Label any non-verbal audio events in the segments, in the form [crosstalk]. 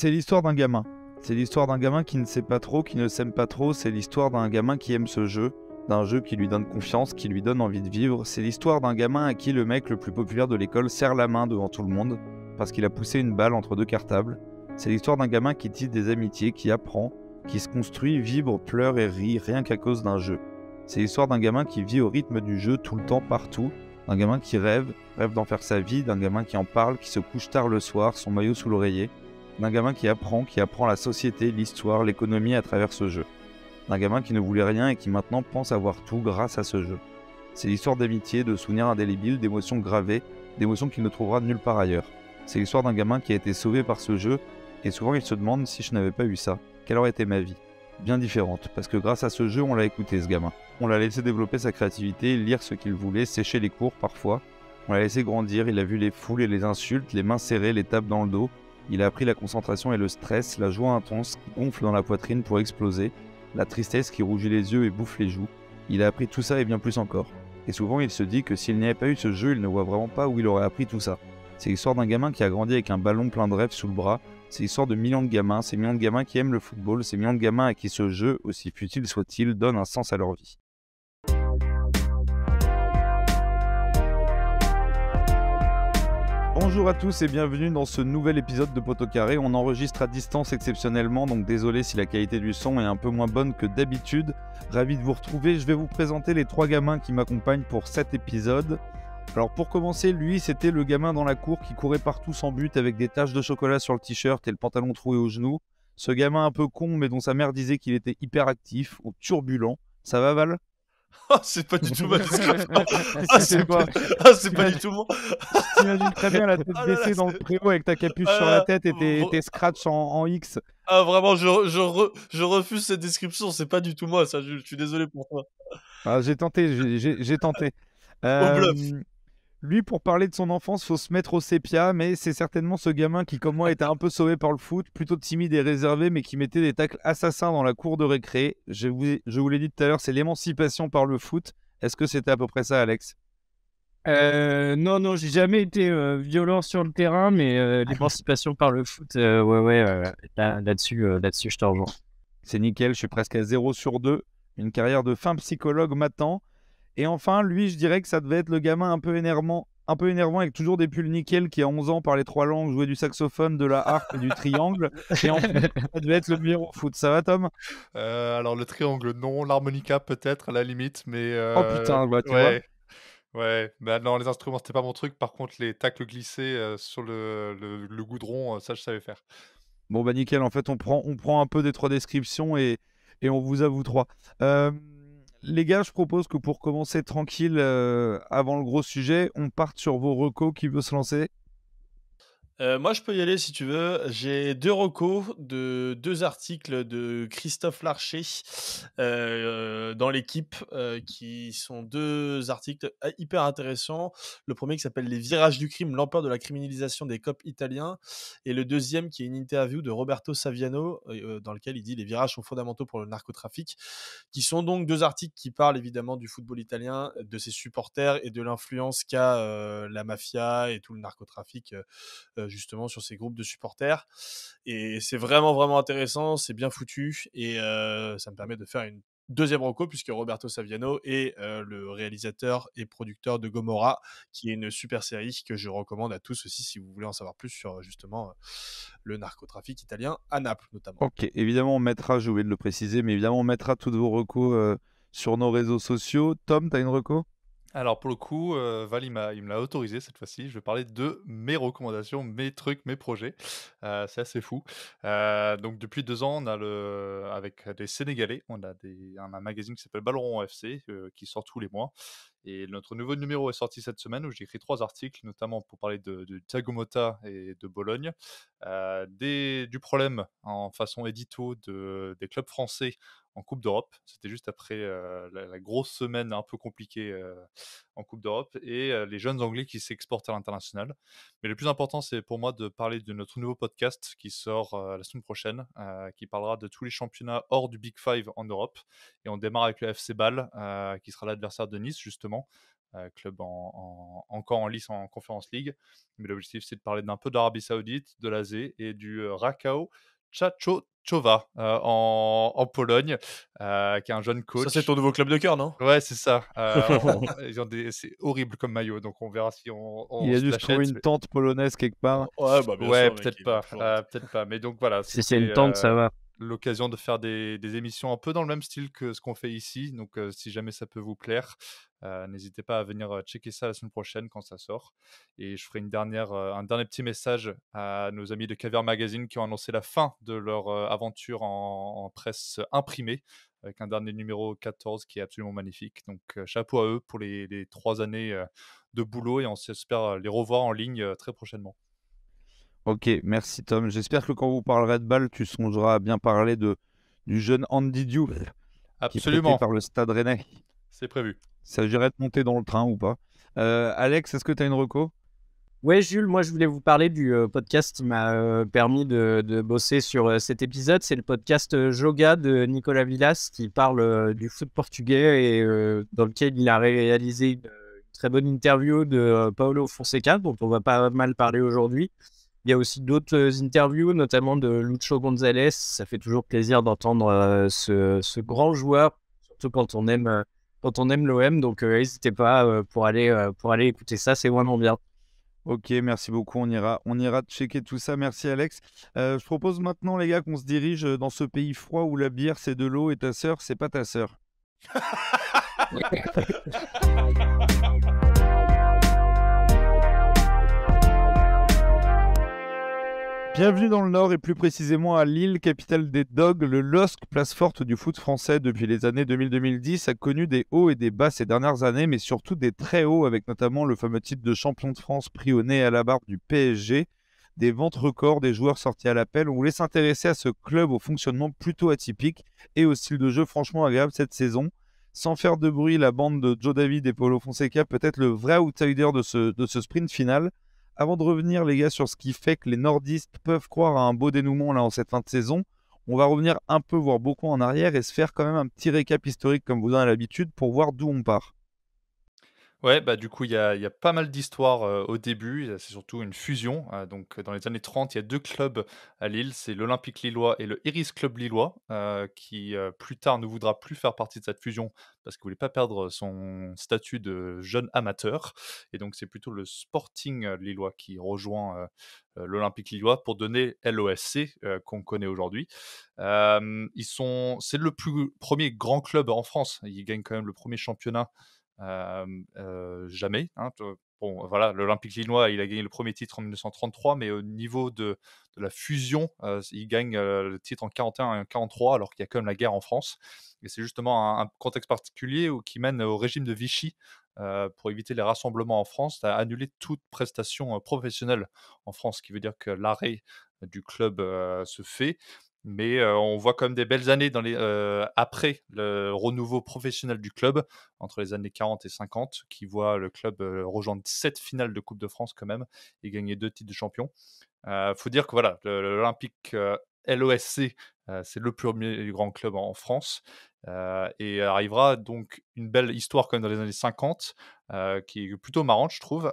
c'est l'histoire d'un gamin. C'est l'histoire d'un gamin qui ne sait pas trop, qui ne s'aime pas trop. C'est l'histoire d'un gamin qui aime ce jeu, d'un jeu qui lui donne confiance, qui lui donne envie de vivre. C'est l'histoire d'un gamin à qui le mec le plus populaire de l'école serre la main devant tout le monde parce qu'il a poussé une balle entre deux cartables. C'est l'histoire d'un gamin qui tisse des amitiés, qui apprend, qui se construit, vibre, pleure et rit rien qu'à cause d'un jeu. C'est l'histoire d'un gamin qui vit au rythme du jeu tout le temps, partout, d'un gamin qui rêve, rêve d'en faire sa vie, d'un gamin qui en parle, qui se couche tard le soir, son maillot sous l'oreiller, d'un gamin qui apprend, qui apprend la société, l'histoire, l'économie à travers ce jeu. D'un gamin qui ne voulait rien et qui maintenant pense avoir tout grâce à ce jeu. C'est l'histoire d'amitié, de souvenirs indélébiles, d'émotions gravées, d'émotions qu'il ne trouvera nulle part ailleurs. C'est l'histoire d'un gamin qui a été sauvé par ce jeu, et souvent il se demande si je n'avais pas eu ça, quelle aurait été ma vie Bien différente, parce que grâce à ce jeu, on l'a écouté ce gamin. On l'a laissé développer sa créativité, lire ce qu'il voulait, sécher les cours parfois. On l'a laissé grandir, il a vu les foules et les insultes, les mains serrées, les tapes dans le dos, il a appris la concentration et le stress, la joie intense qui gonfle dans la poitrine pour exploser, la tristesse qui rougit les yeux et bouffe les joues. Il a appris tout ça et bien plus encore. Et souvent, il se dit que s'il n'y avait pas eu ce jeu, il ne voit vraiment pas où il aurait appris tout ça. C'est l'histoire d'un gamin qui a grandi avec un ballon plein de rêves sous le bras. C'est l'histoire de millions de gamins, ces millions de gamins qui aiment le football, ces millions de gamins à qui ce jeu, aussi futile soit-il, donne un sens à leur vie. Bonjour à tous et bienvenue dans ce nouvel épisode de Poteau Carré. On enregistre à distance exceptionnellement, donc désolé si la qualité du son est un peu moins bonne que d'habitude. Ravi de vous retrouver, je vais vous présenter les trois gamins qui m'accompagnent pour cet épisode. Alors pour commencer, lui, c'était le gamin dans la cour qui courait partout sans but avec des taches de chocolat sur le t-shirt et le pantalon troué au genou. Ce gamin un peu con mais dont sa mère disait qu'il était hyperactif ou turbulent. Ça va Val ah, c'est pas du tout ma [laughs] description [laughs] ah, ah, c'est pas... du tout mon. [laughs] imagines très bien la tête ah baissée dans le préau avec ta capuche sur la tête et tes, scratchs en, X. Ah, vraiment, je, refuse cette description. C'est pas du tout moi, ça, Je suis désolé pour toi. j'ai tenté, j'ai tenté. Au bluff. Euh, lui, pour parler de son enfance, faut se mettre au sépia, mais c'est certainement ce gamin qui, comme moi, était un peu sauvé par le foot, plutôt timide et réservé, mais qui mettait des tacles assassins dans la cour de récré. Je vous, je vous l'ai dit tout à l'heure, c'est l'émancipation par le foot. Est-ce que c'était à peu près ça, Alex euh, non, non, j'ai jamais été euh, violent sur le terrain, mais euh, ah l'émancipation par le foot, euh, ouais, ouais, là-dessus, là là-dessus, je te rejoins. C'est nickel, je suis presque à 0 sur 2. Une carrière de fin psychologue m'attend. Et enfin, lui, je dirais que ça devait être le gamin un peu énervant, un peu énervant avec toujours des pulls nickel qui, à 11 ans, parlait trois langues, jouait du saxophone, de la harpe et du triangle. Et enfin, ça devait être le meilleur au foot. Ça va, Tom euh, Alors, le triangle, non. L'harmonica, peut-être, à la limite. mais... Euh, oh putain, bah, tu ouais. vois Ouais, bah non, les instruments, c'était pas mon truc. Par contre, les tacles glissés euh, sur le, le, goudron, ça, je savais faire. Bon, bah nickel. En fait, on prend, on prend un peu des trois descriptions et, et on vous avoue trois. Euh, les gars, je propose que pour commencer tranquille, euh, avant le gros sujet, on parte sur vos recos. Qui veut se lancer euh, moi, je peux y aller si tu veux. J'ai deux recos de deux articles de Christophe Larcher euh, euh, dans l'équipe, qui sont deux articles hyper intéressants. Le premier qui s'appelle Les virages du crime, l'ampleur de la criminalisation des cops italiens, et le deuxième qui est une interview de Roberto Saviano, dans lequel il dit les virages sont fondamentaux pour le narcotrafic, qui sont donc deux articles qui parlent évidemment du football italien, de ses supporters et de l'influence qu'a la mafia et tout le narcotrafic justement sur ces groupes de supporters. Et c'est vraiment, vraiment intéressant, c'est bien foutu et euh, ça me permet de faire une deuxième reco puisque Roberto Saviano est euh, le réalisateur et producteur de Gomorrah qui est une super série que je recommande à tous aussi si vous voulez en savoir plus sur justement le narcotrafic italien à Naples notamment. Ok, évidemment on mettra, j'ai oublié de le préciser, mais évidemment on mettra toutes vos recours euh, sur nos réseaux sociaux. Tom, tu as une reco alors pour le coup, euh, Val, il, me l'a autorisé cette fois-ci. Je vais parler de mes recommandations, mes trucs, mes projets. Euh, c'est assez fou. Euh, donc depuis deux ans, on a le, avec des Sénégalais, on a, un magazine qui s'appelle Ballon FC qui sort tous les mois. Et notre nouveau numéro est sorti cette semaine où j'ai écrit trois articles, notamment pour parler de, de Thiago Motta et de Bologne, euh, des, du problème en façon édito de, des clubs français en Coupe d'Europe. C'était juste après euh, la, grosse semaine un peu compliquée euh, en Coupe d'Europe et les jeunes Anglais qui s'exportent à l'international. Mais le plus important, c'est pour moi de parler de notre nouveau podcast qui sort la semaine prochaine, qui parlera de tous les championnats hors du Big Five en Europe. Et on démarre avec le FC Bâle, qui sera l'adversaire de Nice, justement euh, club en, encore en lice en Conférence League. Mais l'objectif, c'est de parler d'un peu d'Arabie Saoudite, de l'Asie et du euh, Rakao Chacho euh, en, en, Pologne, euh, qui est un jeune coach. Ça, c'est ton nouveau club de cœur, non Ouais, c'est ça. [laughs] c'est horrible comme maillot, donc on verra si on. on il a dû se une tente polonaise quelque part. Ouais, bah, ouais peut-être pas. peut-être pas. Mais donc voilà. Si c'est une tente, ça va l'occasion de faire des, émissions un peu dans le même style que ce qu'on fait ici. Donc, si jamais ça peut vous plaire, n'hésitez pas à venir checker ça la semaine prochaine quand ça sort. Et je ferai une dernière, un dernier petit message à nos amis de Caver Magazine qui ont annoncé la fin de leur aventure en, presse imprimée avec un dernier numéro 14 qui est absolument magnifique. Donc, chapeau à eux pour les, les trois années de boulot et on s'espère les revoir en ligne très prochainement. Ok, merci Tom. J'espère que quand vous parlerez de balle, tu songeras à bien parler de, du jeune Andy Diouf. Absolument. Qui est par le stade rennais. C'est prévu. Il s'agirait de monter dans le train ou pas. Euh, Alex, est-ce que tu as une reco Oui Jules, moi je voulais vous parler du euh, podcast qui m'a euh, permis de, bosser sur cet épisode. C'est le podcast Joga de Nicolas Villas qui parle du foot portugais et dans lequel il a réalisé une, très bonne interview de Paulo Fonseca, dont on va pas mal parler aujourd'hui. Il y a aussi d'autres euh, interviews, notamment de Lucho Gonzalez. Ça fait toujours plaisir d'entendre euh, ce, ce, grand joueur, surtout quand on aime, euh, quand on aime l'OM. Donc n'hésitez pas pour, aller, pour aller écouter ça, c'est vraiment bien. Ok, merci beaucoup. On ira, on ira checker tout ça. Merci Alex. je propose maintenant, les gars, qu'on se dirige dans ce pays froid où la bière c'est de l'eau et ta sœur c'est pas ta sœur. [laughs] Bienvenue dans le Nord et plus précisément à Lille, capitale des Dogs. Le LOSC, place forte du foot français depuis les années 2000-2010, a connu des hauts et des bas ces dernières années, mais surtout des très hauts avec notamment le fameux titre de champion de France pris au nez à la barre du PSG, des ventes records des joueurs sortis à l'appel. On voulait s'intéresser à ce club au fonctionnement plutôt atypique et au style de jeu franchement agréable cette saison. Sans faire de bruit, la bande de Joe David et Paulo Fonseca peut être le vrai outsider de ce sprint final avant de revenir, les gars, sur ce qui fait que les nordistes peuvent croire à un beau dénouement là en cette fin de saison, on va revenir un peu, voir beaucoup en arrière et se faire quand même un petit récap historique comme vous en avez l'habitude pour voir d'où on part. Ouais, bah du coup, il y a, pas mal d'histoires au début. C'est surtout une fusion. Hein, donc, dans les années 30, il y a deux clubs à Lille. C'est l'Olympique Lillois et le Iris Club Lillois, qui plus tard ne voudra plus faire partie de cette fusion parce qu'il voulait pas perdre son statut de jeune amateur. Et donc, c'est plutôt le Sporting Lillois qui rejoint l'Olympique Lillois pour donner LOSC qu'on connaît aujourd'hui. ils sont, c'est le plus, premier grand club en France. Ils gagnent quand même le premier championnat jamais. Hein, bon, voilà, l'Olympique Linois il a gagné le premier titre en 1933, mais au niveau de, la fusion, il gagne le titre en 41 43, alors qu'il y a quand même la guerre en France. Et c'est justement un, contexte particulier qui mène au régime de Vichy. pour éviter les rassemblements en France, à annuler toute prestation professionnelle en France, ce qui veut dire que l'arrêt du club se fait. Mais on voit comme des belles années dans les, après le renouveau professionnel du club, entre les années 40 et 50, qui voit le club rejoindre sept finales de Coupe de France quand même et gagner deux titres de champion. Il faut dire que voilà, l'Olympique LOSC, c'est le premier grand club en, France. et arrivera donc une belle histoire comme dans les années 50, qui est plutôt marrante, je trouve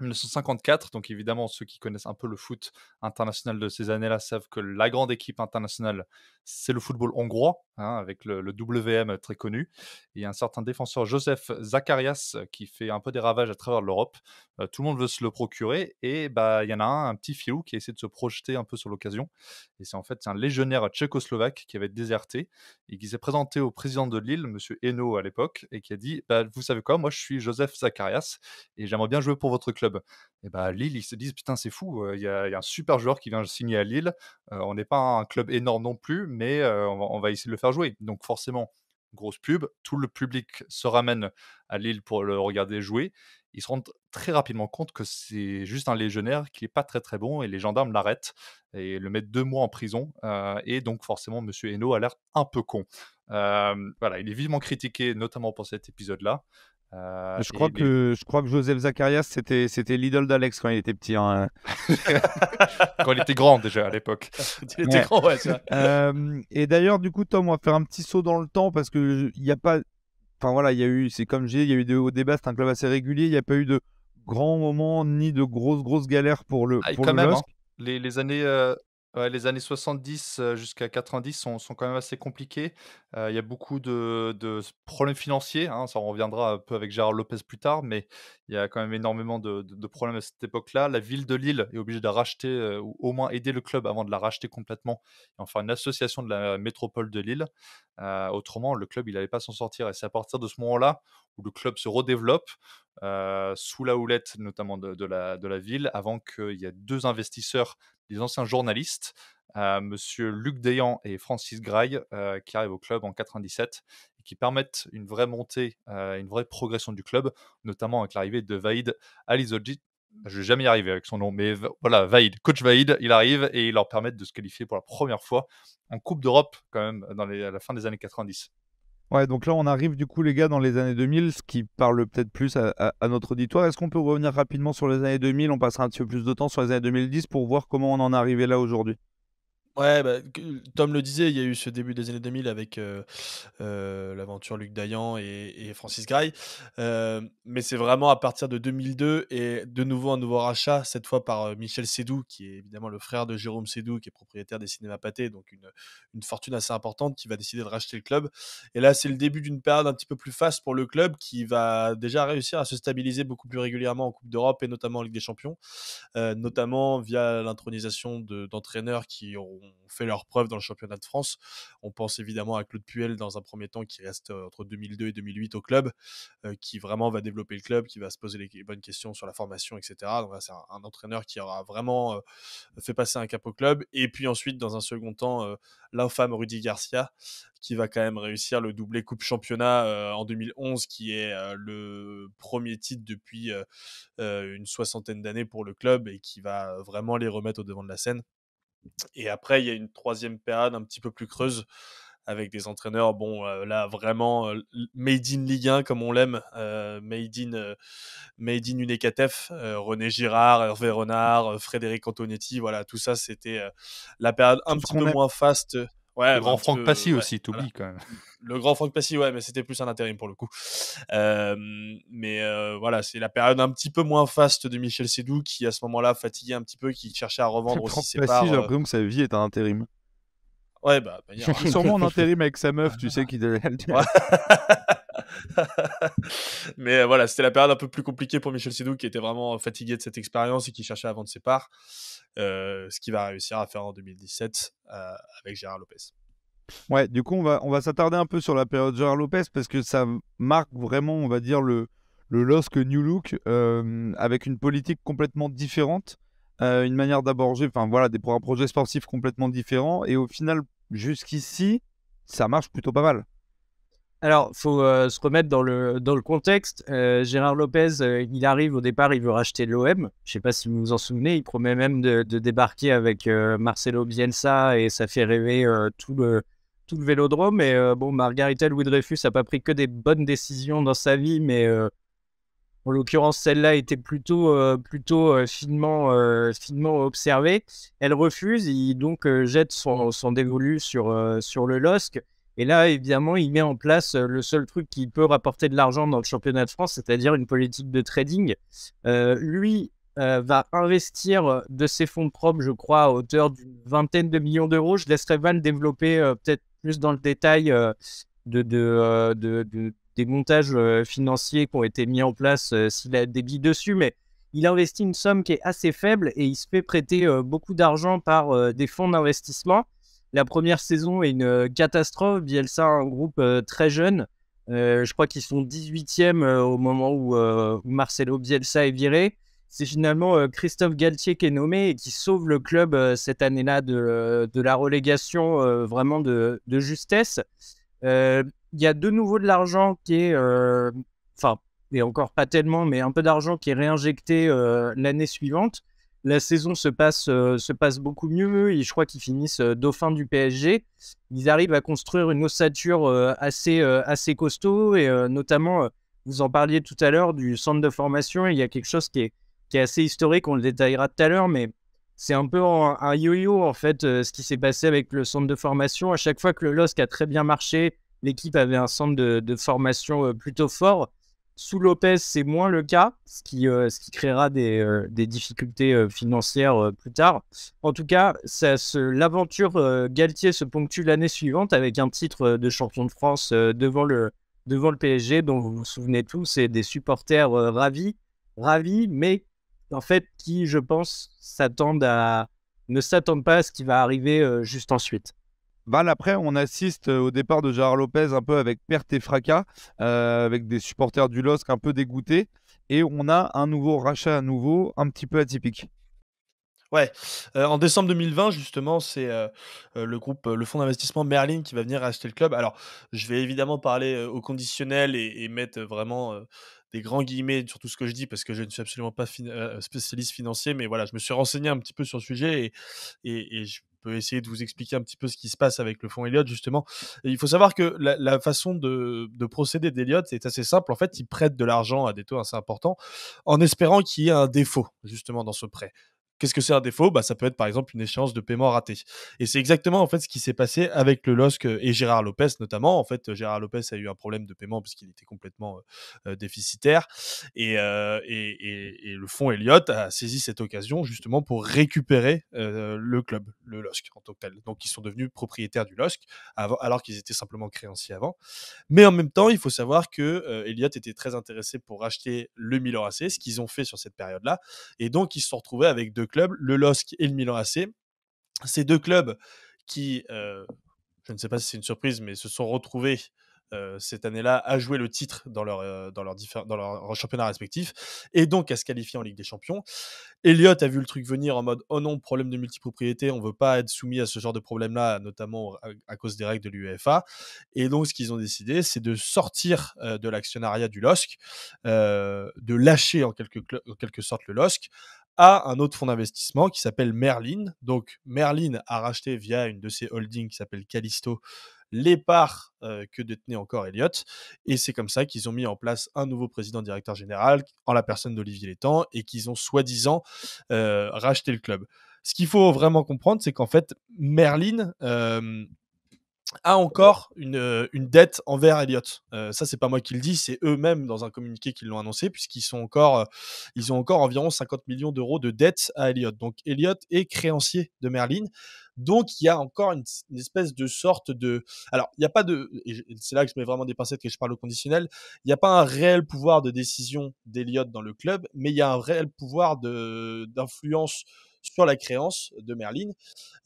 1954, donc évidemment ceux qui connaissent un peu le foot international de ces années-là savent que la grande équipe internationale, c'est le football hongrois, Hein, avec le, WM très connu, et un certain défenseur Joseph Zacharias euh, qui fait un peu des ravages à travers l'Europe. Euh, tout le monde veut se le procurer, et bah, il y en a un, un petit filou, qui a essayé de se projeter un peu sur l'occasion. Et c'est en fait un légionnaire tchécoslovaque qui avait déserté et qui s'est présenté au président de Lille, monsieur Henault à l'époque, et qui a dit bah, Vous savez quoi, moi je suis Joseph Zacharias et j'aimerais bien jouer pour votre club et bah, Lille, ils se disent putain, c'est fou, euh, il y, a un super joueur qui vient signer à Lille. Euh, on n'est pas un club énorme non plus, mais euh, on, va, essayer de le faire jouer. Donc, forcément, grosse pub, tout le public se ramène à Lille pour le regarder jouer ils se rendent très rapidement compte que c'est juste un légionnaire qui n'est pas très très bon et les gendarmes l'arrêtent et le mettent deux mois en prison. Euh, et donc forcément, Monsieur Hainaut a l'air un peu con. voilà, il est vivement critiqué, notamment pour cet épisode-là. Euh, je, crois que, je crois que Joseph Zacharias, c'était, c'était l'idole d'Alex quand il était petit. Hein. [laughs] [laughs] quand il était grand déjà à l'époque. [laughs] il était grand, ouais, et d'ailleurs, du coup, Tom, on va faire un petit saut dans le temps parce qu'il n'y a pas Enfin voilà, il y a eu, c'est comme j'ai dit, il y a eu des hauts débats, c'est un club assez régulier, il n'y a pas eu de grands moments ni de grosses grosses galères pour le, club. Ah, hein, les, années euh, les années 70 jusqu'à 90 sont, sont quand même assez compliquées. Il y a beaucoup de, problèmes financiers. Hein, ça, reviendra un peu avec Gérard Lopez plus tard, mais il y a quand même énormément de, problèmes à cette époque-là. La ville de Lille est obligée de racheter, ou au moins aider le club avant de la racheter complètement, et en une association de la métropole de Lille. autrement, le club, il n'allait pas s'en sortir. Et c'est à partir de ce moment-là où le club se redéveloppe, sous la houlette notamment de, la, de la ville, avant qu'il y ait deux investisseurs les anciens journalistes, Monsieur Luc Deyan et Francis Graille, euh, qui arrivent au club en 97 et qui permettent une vraie montée, euh, une vraie progression du club, notamment avec l'arrivée de Vaïd Alizogit, je vais jamais y arriver avec son nom, mais voilà, Vaïd, coach Vaïd, il arrive et il leur permet de se qualifier pour la première fois en Coupe d'Europe, quand même, dans à la fin des années 90. Ouais, donc là, on arrive du coup, les gars, dans les années 2000, ce qui parle peut-être plus à, notre auditoire. Est-ce qu'on peut revenir rapidement sur les années 2000 On passera un petit peu plus de temps sur les années 2010 pour voir comment on en est arrivé là aujourd'hui. Ouais, bah, Tom le disait, il y a eu ce début des années 2000 avec euh, euh, l'aventure Luc Dayan et, Francis Gray. Euh, mais c'est vraiment à partir de 2002 et de nouveau un nouveau rachat, cette fois par Michel Sédou, qui est évidemment le frère de Jérôme Sédou, qui est propriétaire des cinémas Pathé, donc une, fortune assez importante, qui va décider de racheter le club. Et là, c'est le début d'une période un petit peu plus faste pour le club, qui va déjà réussir à se stabiliser beaucoup plus régulièrement en Coupe d'Europe et notamment en Ligue des Champions notamment via l'intronisation d'entraîneurs qui auront fait leur preuve dans le championnat de France. On pense évidemment à Claude Puel dans un premier temps qui reste euh, entre 2002 et 2008 au club, euh, qui vraiment va développer le club, qui va se poser les bonnes questions sur la formation, etc. c'est un, entraîneur qui aura vraiment euh, fait passer un cap au club. Et puis ensuite, dans un second temps, l'infâme Rudy Garcia, qui va quand même réussir le doublé Coupe Championnat en 2011, qui est le premier titre depuis une soixantaine d'années pour le club et qui va vraiment les remettre au devant de la scène. Et après, il y a une troisième période un petit peu plus creuse avec des entraîneurs, bon, là, vraiment made in Ligue 1, comme on l'aime, made in, made René Girard, Hervé Renard, Frédéric Antonetti, voilà, tout ça, c'était la période un petit peu moins faste. Ouais, le grand bah, Franck Passy aussi, t'oublies quand même. Le grand Franck Passy, ouais, mais c'était plus un intérim pour le coup. mais voilà, c'est la période un petit peu moins faste de Michel Sédou qui, à ce moment-là, fatigué un petit peu, qui cherchait à revendre aussi ses parts. j'ai euh l'impression que sa vie est un intérim. Ouais, bah, bah a... sûrement en intérim avec sa meuf, tu sais, [laughs] qui devait [laughs] [laughs] Mais voilà, c'était la période un peu plus compliquée pour Michel Sédou, qui était vraiment fatigué de cette expérience et qui cherchait à vendre ses parts. Euh, ce qu'il va réussir à faire en 2017 euh, avec Gérard Lopez. Ouais, du coup, on va, on va s'attarder un peu sur la période Gérard Lopez parce que ça marque vraiment, on va dire, le, le LOSC New Look euh, avec une politique complètement différente, une manière d'aborder, enfin voilà, des, projets sportifs complètement différents Et au final, jusqu'ici, ça marche plutôt pas mal. Alors, il faut euh, se remettre dans le, contexte. Euh, Gérard Lopez, euh, il arrive au départ, il veut racheter l'OM. Je ne sais pas si vous vous en souvenez, il promet même de, débarquer avec Marcelo Bielsa et ça fait rêver tout, le, tout le vélodrome. Et bon, Margarita Louis-Dreyfus n'a pas pris que des bonnes décisions dans sa vie, mais en l'occurrence, celle-là était plutôt, plutôt finement, observée. Elle refuse, il donc jette son, son dévolu sur, sur le LOSC. Et là, évidemment, il met en place le seul truc qui peut rapporter de l'argent dans le championnat de France, c'est-à-dire une politique de trading. lui va investir de ses fonds propres, je crois, à hauteur d'une vingtaine de millions d'euros. Je laisserai Van développer peut-être plus dans le détail de, des montages financiers qui ont été mis en place s'il a des billes dessus, mais il investit une somme qui est assez faible et il se fait prêter beaucoup d'argent par des fonds d'investissement la première saison est une euh, catastrophe. Bielsa, un groupe euh, très jeune. Euh, je crois qu'ils sont 18e au moment où, Marcelo Bielsa est viré. C'est finalement Christophe Galtier qui est nommé et qui sauve le club cette année-là de, la relégation vraiment de, justesse. Il y a de nouveau de l'argent qui est, enfin, et encore pas tellement, mais un peu d'argent qui est réinjecté l'année suivante la saison euh, se passe, beaucoup mieux. Et je crois qu'ils finissent dauphins dauphin du PSG. Ils arrivent à construire une ossature euh, assez, euh, assez costaud. Et notamment, vous en parliez tout à l'heure du centre de formation. Il y a quelque chose qui est, assez historique. On le détaillera tout à l'heure. Mais c'est un peu un yo-yo, en fait, ce qui s'est passé avec le centre de formation. À chaque fois que le LOSC a très bien marché, l'équipe avait un centre de formation plutôt fort. Sous Lopez, c'est moins le cas, ce qui, euh, créera des, euh, difficultés euh, financières plus tard. En tout cas, l'aventure Galtier se ponctue l'année suivante avec un titre de champion de France devant, le, PSG, dont vous vous souvenez tous, c'est des supporters ravis, ravis, mais en fait qui, je pense, à ne s'attendent pas à ce qui va arriver juste ensuite après, on assiste euh, au départ de Gérard Lopez un peu avec perte et fracas, euh, avec des supporters du LOSC un peu dégoûtés. Et on a un nouveau rachat à nouveau, un petit peu atypique. Ouais, euh, en décembre 2020, justement, c'est le groupe, le fonds d'investissement Merlin qui va venir acheter le club. Alors, je vais évidemment parler au conditionnel et, mettre vraiment des grands guillemets sur tout ce que je dis parce que je ne suis absolument pas spécialiste financier, mais voilà, je me suis renseigné un petit peu sur le sujet et, et je peut essayer de vous expliquer un petit peu ce qui se passe avec le fonds Elliot, justement. il faut savoir que la, façon de, procéder d'Elliot, est assez simple. En fait, il prête de l'argent à des taux assez importants en espérant qu'il y ait un défaut, justement, dans ce prêt. Qu'est-ce que c'est un défaut bah, Ça peut être par exemple une échéance de paiement ratée. Et c'est exactement en fait ce qui s'est passé avec le LOSC euh, et Gérard Lopez notamment. En fait, Gérard Lopez a eu un problème de paiement qu'il était complètement euh, euh, déficitaire. Et, euh, et, et, et, le fonds Elliott a saisi cette occasion justement pour récupérer euh, le club, le LOSC en tant que tel. Donc ils sont devenus propriétaires du LOSC avant, alors qu'ils étaient simplement créanciers avant. Mais en même temps, il faut savoir que Elliott était très intéressé pour racheter le Milan AC, ce qu'ils ont fait sur cette période-là. Et donc ils se sont retrouvés avec deux clubs, le LOSC et le Milan AC. Ces deux clubs qui, euh, je ne sais pas si c'est une surprise, mais se sont retrouvés euh, cette année-là à jouer le titre dans leur, euh, dans, leur dans leur championnat respectif et donc à se qualifier en Ligue des Champions. Elliot a vu le truc venir en mode oh non, problème de multipropriété, on ne veut pas être soumis à ce genre de problème-là, notamment à, cause des règles de l'UEFA. Et donc ce qu'ils ont décidé, c'est de sortir de l'actionnariat du LOSC, de lâcher en quelque sorte le LOSC à un autre fonds d'investissement qui s'appelle Merlin. Donc Merlin a racheté via une de ses holdings qui s'appelle Callisto les parts euh, que détenait encore Elliott. Et c'est comme ça qu'ils ont mis en place un nouveau président directeur général en la personne d'Olivier Létang et qu'ils ont soi-disant euh, racheté le club. Ce qu'il faut vraiment comprendre, c'est qu'en fait, Merlin, euh, a encore euh, une, dette envers Elliott. Euh, ça, c'est pas moi qui le dis, c'est eux-mêmes dans un communiqué qui l'ont annoncé, puisqu'ils sont encore, euh, ils ont encore environ 50 millions d'euros de dette à Elliott. Donc Elliott est créancier de Merlin. Donc il y a encore une, espèce de sorte de, alors il n'y a pas de, c'est là que je mets vraiment des pincettes que je parle au conditionnel. Il n'y a pas un réel pouvoir de décision d'Elliott dans le club, mais il y a un réel pouvoir de d'influence sur la créance de Merlin.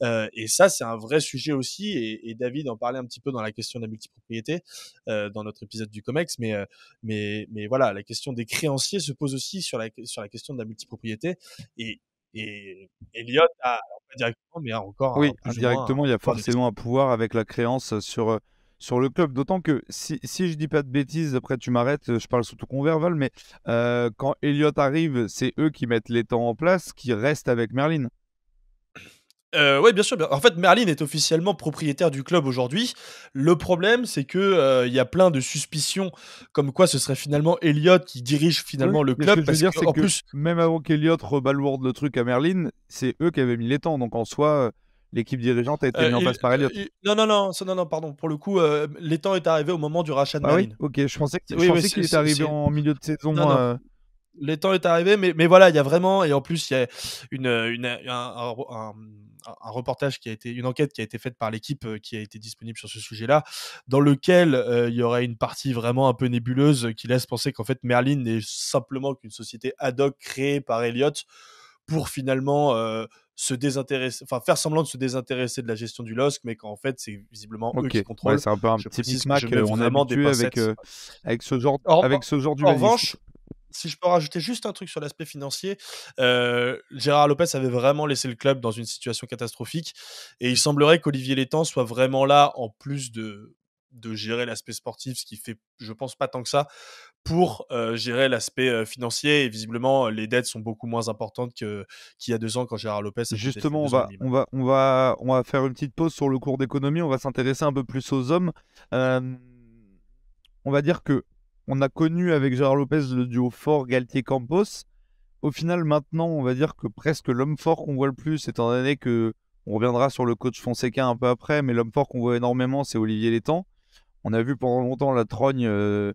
Euh, et ça, c'est un vrai sujet aussi. Et, David en parlait un petit peu dans la question de la multipropriété euh, dans notre épisode du Comex. Mais, euh, mais, mais voilà, la question des créanciers se pose aussi sur la, sur la question de la multipropriété. Et, et Elliot a, pas directement, mais encore. Oui, directement il y a forcément un pouvoir avec la créance sur euh, sur le club. D'autant que si, je dis pas de bêtises, après tu m'arrêtes, euh, je parle surtout converbal converval, mais euh, quand Elliot arrive, c'est eux qui mettent les temps en place, qui restent avec Merlin. Euh, oui, bien sûr. En fait, Merlin est officiellement propriétaire du club aujourd'hui. Le problème, c'est que il y a plein de suspicions comme quoi ce serait finalement Elliot qui dirige finalement le club. plus... même avant qu'Elliot rebalourde le truc à Merlin, c'est eux qui avaient mis les temps. Donc en soi, l'équipe dirigeante a été euh, mise en place par Elliot. Euh, non, non, non, non, non, pardon. Pour le coup, euh, l'étang est arrivé au moment du rachat de ah Oui ok, je pensais qu'il oui, est, arrivé en milieu de saison. les temps Euh... L'étang est arrivé, mais, mais voilà, il y a vraiment, et en plus, il y a une, une un, un, reportage qui a été, une enquête qui a été faite par l'équipe euh, qui a été disponible sur ce sujet-là, dans lequel il y aurait une partie vraiment un peu nébuleuse qui laisse penser qu'en fait Merlin n'est simplement qu'une société ad hoc créée par Elliott pour finalement se désintéresser, enfin faire semblant de se désintéresser de la gestion du LOSC, mais qu'en fait c'est visiblement eux qui contrôlent. c'est un peu un petit mismatch qu'on a habitué avec, avec ce genre, de. avec ce En revanche, si je peux rajouter juste un truc sur l'aspect financier, Gérard Lopez avait vraiment laissé le club dans une situation catastrophique et il semblerait qu'Olivier Létang soit vraiment là en plus de de gérer l'aspect sportif, ce qui fait, je pense, pas tant que ça, pour gérer l'aspect financier. Et visiblement, les dettes sont beaucoup moins importantes qu'il y a deux ans quand Gérard Lopez. Justement, on va, on va, on, va, on, va, faire une petite pause sur le cours d'économie. On va s'intéresser un peu plus aux hommes. on va dire que on a connu avec Gérard Lopez le duo fort Galtier-Campos. Au final, maintenant, on va dire que presque l'homme fort qu'on voit le plus, étant donné que on reviendra sur le coach Fonseca un peu après, mais l'homme fort qu'on voit énormément, c'est Olivier Létang. On a vu pendant longtemps la trogne euh,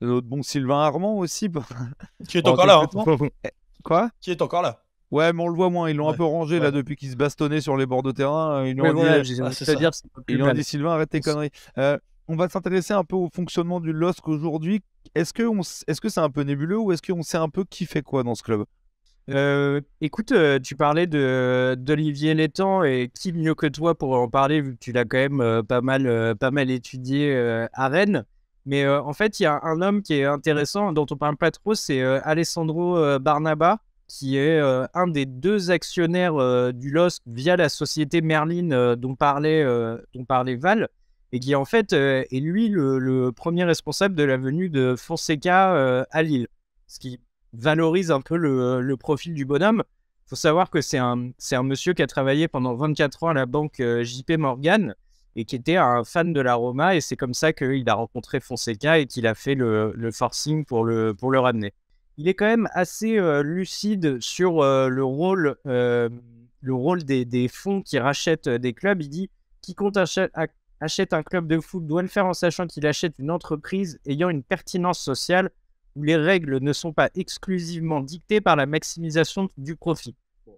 de notre bon Sylvain Armand aussi. [laughs] Qui est encore là. Hein. Eh, quoi Qui est encore là. Ouais, mais on le voit moins. Ils l'ont un peu rangé là depuis qu'ils se bastonnaient sur les bords de terrain. Ils lui ont, dit, euh, ah, Sylvain, arrête tes conneries. Euh, on va s'intéresser un peu au fonctionnement du LOSC aujourd'hui. Est-ce que -ce c'est un peu nébuleux ou est-ce qu'on sait un peu qui fait quoi dans ce club euh, écoute, euh, tu parlais de d'Olivier Létang et qui mieux que toi pour en parler vu que tu l'as quand même euh, pas mal pas mal étudié à Rennes. Mais en fait, il y a un homme qui est intéressant dont on parle pas trop, c'est Alessandro Barnaba qui est un des deux actionnaires du LOSC via la société Merlin dont parlait dont parlait Val et qui en fait est lui le, le, premier responsable de la venue de Fonseca à Lille, ce qui valorise un peu le, profil du bonhomme. Il faut savoir que c'est un, un monsieur qui a travaillé pendant 24 ans à la banque euh, JP Morgan et qui était un fan de la Roma. Et c'est comme ça qu'il a rencontré Fonseca et qu'il a fait le, forcing pour le, pour le ramener. Il est quand même assez euh, lucide sur euh, le rôle, le rôle des, fonds qui rachètent des clubs. Il dit quiconque achète un club de foot doit le faire en sachant qu'il achète une entreprise ayant une pertinence sociale où les règles ne sont pas exclusivement dictées par la maximisation du profit.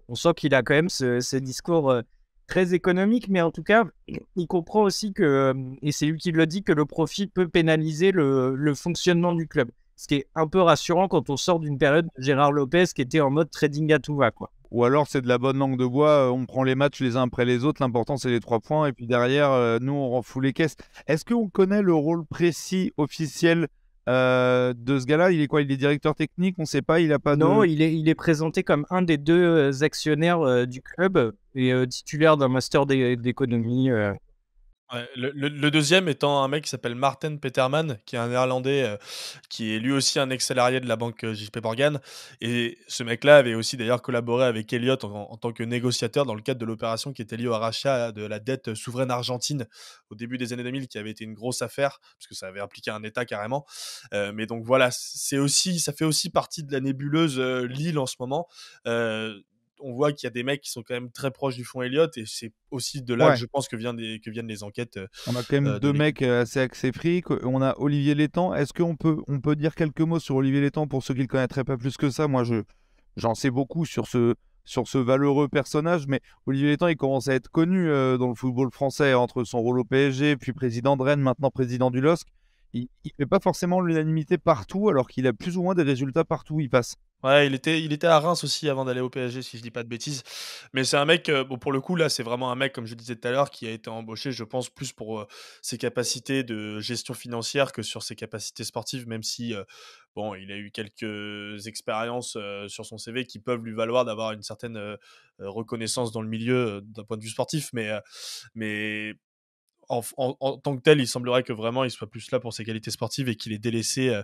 On sent qu'il a quand même ce, discours euh, très économique, mais en tout cas, [clears throat] il comprend aussi que, euh, et c'est lui qui le dit, que le profit peut pénaliser le, fonctionnement du club. Ce qui est un peu rassurant quand on sort d'une période de Gérard Lopez qui était en mode trading à tout va. Quoi. Ou alors c'est de la bonne langue de bois, euh, on prend les matchs les uns après les autres, l'important c'est les trois points, et puis derrière, nous on renfoule les caisses. Est-ce qu'on connaît le rôle précis, officiel euh, de ce gars-là. Il est quoi Il est directeur technique On ne sait pas. Il n'a pas. Non, il, est, il est présenté comme un des deux euh, actionnaires euh, du club et titulaire d'un master d'économie le, deuxième étant un mec qui s'appelle Martin Peterman, qui est un Néerlandais, euh, qui est lui aussi un ex-salarié de la banque euh, JP Morgan. Et ce mec-là avait aussi d'ailleurs collaboré avec Elliott en, tant que négociateur dans le cadre de l'opération qui était liée au rachat de la dette souveraine argentine au début des années 2000, qui avait été une grosse affaire, parce que ça avait impliqué un État carrément. Euh, mais donc voilà, c'est aussi, ça fait aussi partie de la nébuleuse Lille en ce moment on voit qu'il y a des mecs qui sont quand même très proches du fond Elliott et c'est aussi de là que je pense que, que viennent les enquêtes. Euh, on a quand même euh, deux mecs euh, assez axés On a Olivier Létang. Est-ce qu'on peut, on peut dire quelques mots sur Olivier Létang pour ceux qui le connaîtraient pas plus que ça Moi, je, j'en sais beaucoup sur ce, sur ce valeureux personnage, mais Olivier Létang, il commence à être connu dans le football français entre son rôle au PSG, puis président de Rennes, maintenant président du LOSC il, ne fait pas forcément l'unanimité partout, alors qu'il a plus ou moins des résultats partout où il passe. Ouais, il était, il était à Reims aussi avant d'aller au PSG, si je dis pas de bêtises. Mais c'est un mec, euh, pour le coup, là, c'est vraiment un mec, comme je disais tout à l'heure, qui a été embauché, je pense, plus pour euh, ses capacités de gestion financière que sur ses capacités sportives, même si, euh, bon, il a eu quelques expériences sur son CV qui peuvent lui valoir d'avoir une certaine reconnaissance dans le milieu d'un point de vue sportif. Mais, mais en, tant que tel, il semblerait que vraiment il soit plus là pour ses qualités sportives et qu'il ait délaissé, euh,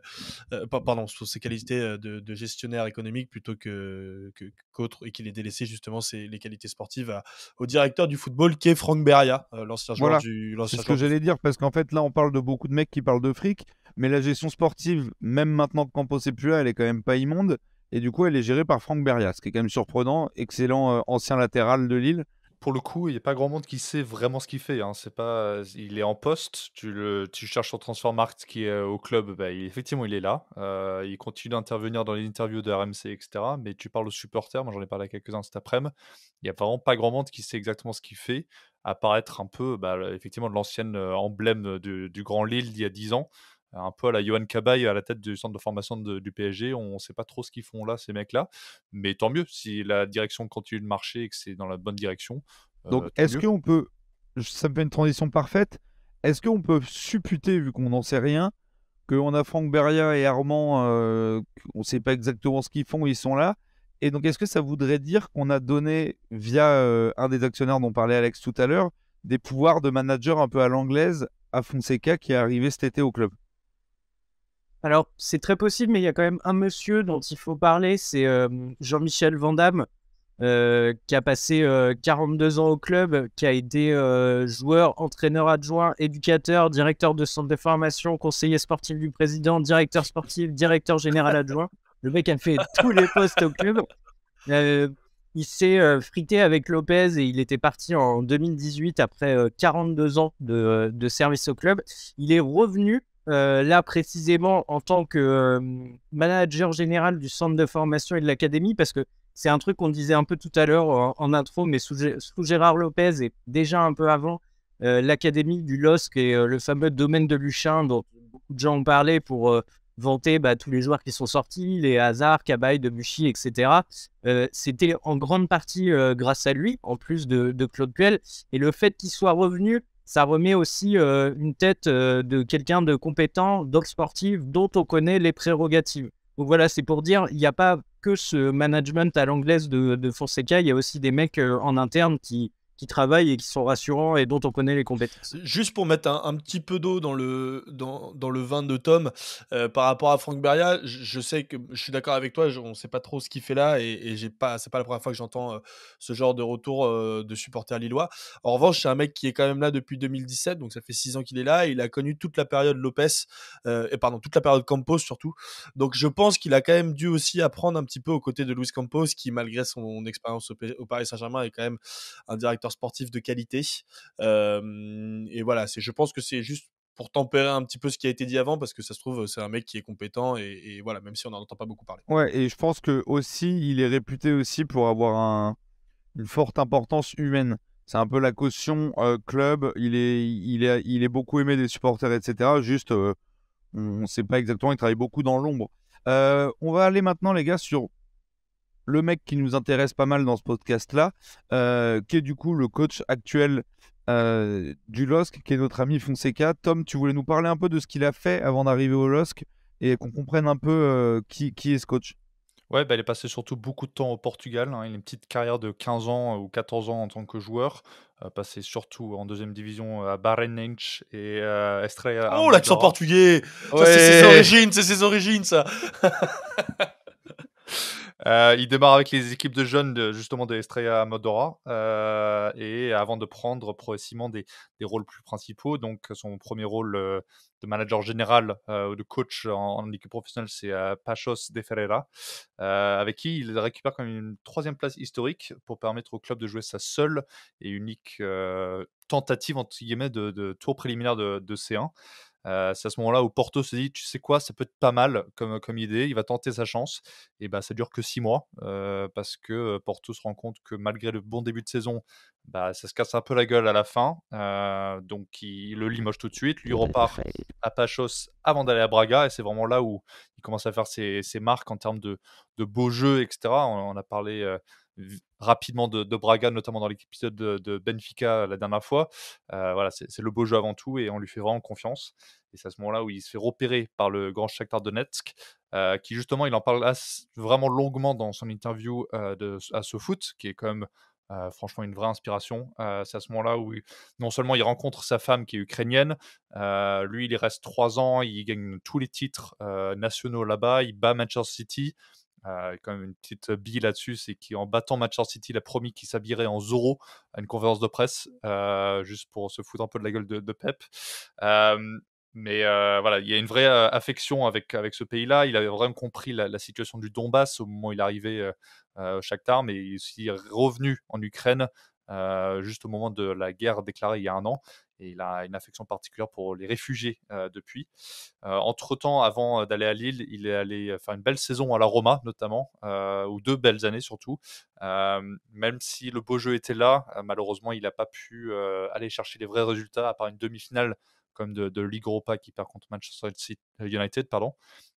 euh, pardon, sur ses qualités euh, de, gestionnaire économique plutôt que qu'autre et qu'il ait délaissé justement ses, les qualités sportives au directeur du football qui est Franck Beria, l'ancien joueur du. C'est ce que j'allais dire parce qu'en fait là on parle de beaucoup de mecs qui parlent de fric, mais la gestion sportive, même maintenant que Campos est plus là, elle est quand même pas immonde et du coup elle est gérée par Franck Beria, ce qui est quand même surprenant, excellent ancien latéral de Lille pour le coup, il n'y a pas grand monde qui sait vraiment ce qu'il fait. Hein. C'est pas, euh, il est en poste. Tu le, tu cherches sur Transfermarkt qui est euh, au club. Bah, effectivement, il est là. Euh, il continue d'intervenir dans les interviews de RMC, etc. Mais tu parles aux supporters. Moi, j'en ai parlé à quelques-uns cet après-midi. Il n'y a vraiment pas grand monde qui sait exactement ce qu'il fait. Apparaître un peu, bah, effectivement, de l'ancienne emblème du, du Grand Lille d'il y a 10 ans un peu à la Johan Cabaye à la tête du centre de formation du PSG. On ne sait pas trop ce qu'ils font là, ces mecs-là. Mais tant mieux, si la direction continue de marcher et que c'est dans la bonne direction. Euh, donc, est-ce qu'on peut. Ça me fait une transition parfaite. Est-ce qu'on peut supputer, vu qu'on n'en sait rien, qu'on a Franck Beria et Armand, euh, on ne sait pas exactement ce qu'ils font, ils sont là. Et donc, est-ce que ça voudrait dire qu'on a donné, via euh, un des actionnaires dont parlait Alex tout à l'heure, des pouvoirs de manager un peu à l'anglaise à Fonseca qui est arrivé cet été au club alors, c'est très possible, mais il y a quand même un monsieur dont il faut parler, c'est Jean-Michel Vandamme, qui a passé 42 ans au club, qui a été joueur, entraîneur adjoint, éducateur, directeur de centre de formation, conseiller sportif du président, directeur sportif, directeur général adjoint. Le mec a fait tous les postes au club. il s'est frité avec Lopez et il était parti en 2018 après 42 ans de service au club. Il est revenu euh, là précisément en tant que euh, manager général du centre de formation et de l'académie, parce que c'est un truc qu'on disait un peu tout à l'heure en, intro, mais sous, Gérard Lopez et déjà un peu avant, euh, l'académie du LOSC et le fameux domaine de Luchin dont beaucoup de gens ont parlé pour vanter bah, tous les joueurs qui sont sortis, les Hazard, Cabaye, Debuchy, etc. C'était en grande partie grâce à lui, en plus de, de Claude Puel, et le fait qu'il soit revenu ça remet aussi euh, une tête euh, de quelqu'un de compétent, d'homme sportif, dont on connaît les prérogatives. Donc voilà, c'est pour dire, il n'y a pas que ce management à l'anglaise de, Fonseca, il y a aussi des mecs euh, en interne qui, qui travaillent et qui sont rassurants et dont on connaît les compétences. Juste pour mettre un, petit peu d'eau dans le, dans, dans, le vin de Tom, euh, par rapport à Franck Beria, je, sais que je suis d'accord avec toi, on ne sait pas trop ce qu'il fait là et, et j'ai pas, c'est pas la première fois que j'entends euh, ce genre de retour euh, de supporters lillois. En revanche, c'est un mec qui est quand même là depuis 2017, donc ça fait six ans qu'il est là il a connu toute la période Lopez, et pardon, toute la période Campos surtout. Donc je pense qu'il a quand même dû aussi apprendre un petit peu aux côtés de Luis Campos qui, malgré son expérience au Paris Saint-Germain, est quand même un directeur sportif de qualité. et voilà, c'est je pense que c'est juste pour tempérer un petit peu ce qui a été dit avant, parce que ça se trouve, c'est un mec qui est compétent, et, voilà, même si on n'en entend pas beaucoup parler. Ouais, et je pense que aussi, il est réputé aussi pour avoir une forte importance humaine. C'est un peu la caution euh, club, il est, il, est, il est beaucoup aimé des supporters, etc. Juste, euh, on ne sait pas exactement, il travaille beaucoup dans l'ombre. Euh, on va aller maintenant, les gars, sur le mec qui nous intéresse pas mal dans ce podcast-là, euh, qui est du coup le coach actuel euh, du LOSC, qui est notre ami Fonseca. Tom, tu voulais nous parler un peu de ce qu'il a fait avant d'arriver au LOSC et qu'on comprenne un peu euh, qui, qui, est ce coach Ouais, bah, il est passé surtout beaucoup de temps au Portugal. Hein. Il a une petite carrière de 15 ans ou 14 ans en tant que joueur. passé surtout en deuxième division à Barrenench et Estrella. Oh, l'accent portugais C'est ses origines, c'est ses origines, ça [laughs] Euh, il démarre avec les équipes de jeunes, de, justement, de Estrella Modora, euh, et avant de prendre progressivement des, rôles plus principaux. Donc, son premier rôle euh, de manager général ou de coach en, équipe professionnelle, c'est Pachos de Ferreira, avec qui il récupère quand même une troisième place historique pour permettre au club de jouer sa seule et unique tentative, entre guillemets, de, tour préliminaire de, de C1. Euh, c'est à ce moment-là où Porto se dit, tu sais quoi, ça peut être pas mal comme, comme idée, il va tenter sa chance. Et ça bah, ça dure que six mois euh, parce que Porto se rend compte que malgré le bon début de saison, bah, ça se casse un peu la gueule à la fin. Euh, donc il le limoge tout de suite, lui repart à Pachos avant d'aller à Braga. Et c'est vraiment là où il commence à faire ses, marques en termes de, beaux jeux, etc. On, on a parlé rapidement de, Braga, notamment dans l'épisode de, Benfica euh, la dernière fois. Euh, voilà, c'est le beau jeu avant tout et on lui fait vraiment confiance. Et c'est à ce moment-là où il se fait repérer par le grand Shakhtar Donetsk, euh, qui justement, il en parle vraiment longuement dans son interview à ce foot, qui est comme franchement, une vraie inspiration. c'est à ce moment-là où non seulement il rencontre sa femme qui est ukrainienne, lui il reste trois ans, il gagne tous les titres nationaux là-bas, il bat Manchester City, euh, quand même une petite bille là-dessus, c'est qu'en battant Manchester City, il a promis qu'il s'habillerait en Zorro à une conférence de presse, juste pour se foutre un peu de la gueule de, Pep. mais voilà, il y a une vraie affection avec, avec ce pays-là. Il avait vraiment compris la, situation du Donbass au moment où il arrivait au Shakhtar, mais il est revenu en Ukraine juste au moment de la guerre déclarée il y a un an et il a une affection particulière pour les réfugiés euh, depuis. Euh, entre-temps, avant euh, d'aller à Lille, il est allé faire une belle saison à la Roma notamment, ou deux belles années surtout. même si le beau jeu était là, malheureusement, il n'a pas pu aller chercher les vrais résultats, à part une demi-finale comme de, Ligue Europa qui perd contre Manchester United. Pardon.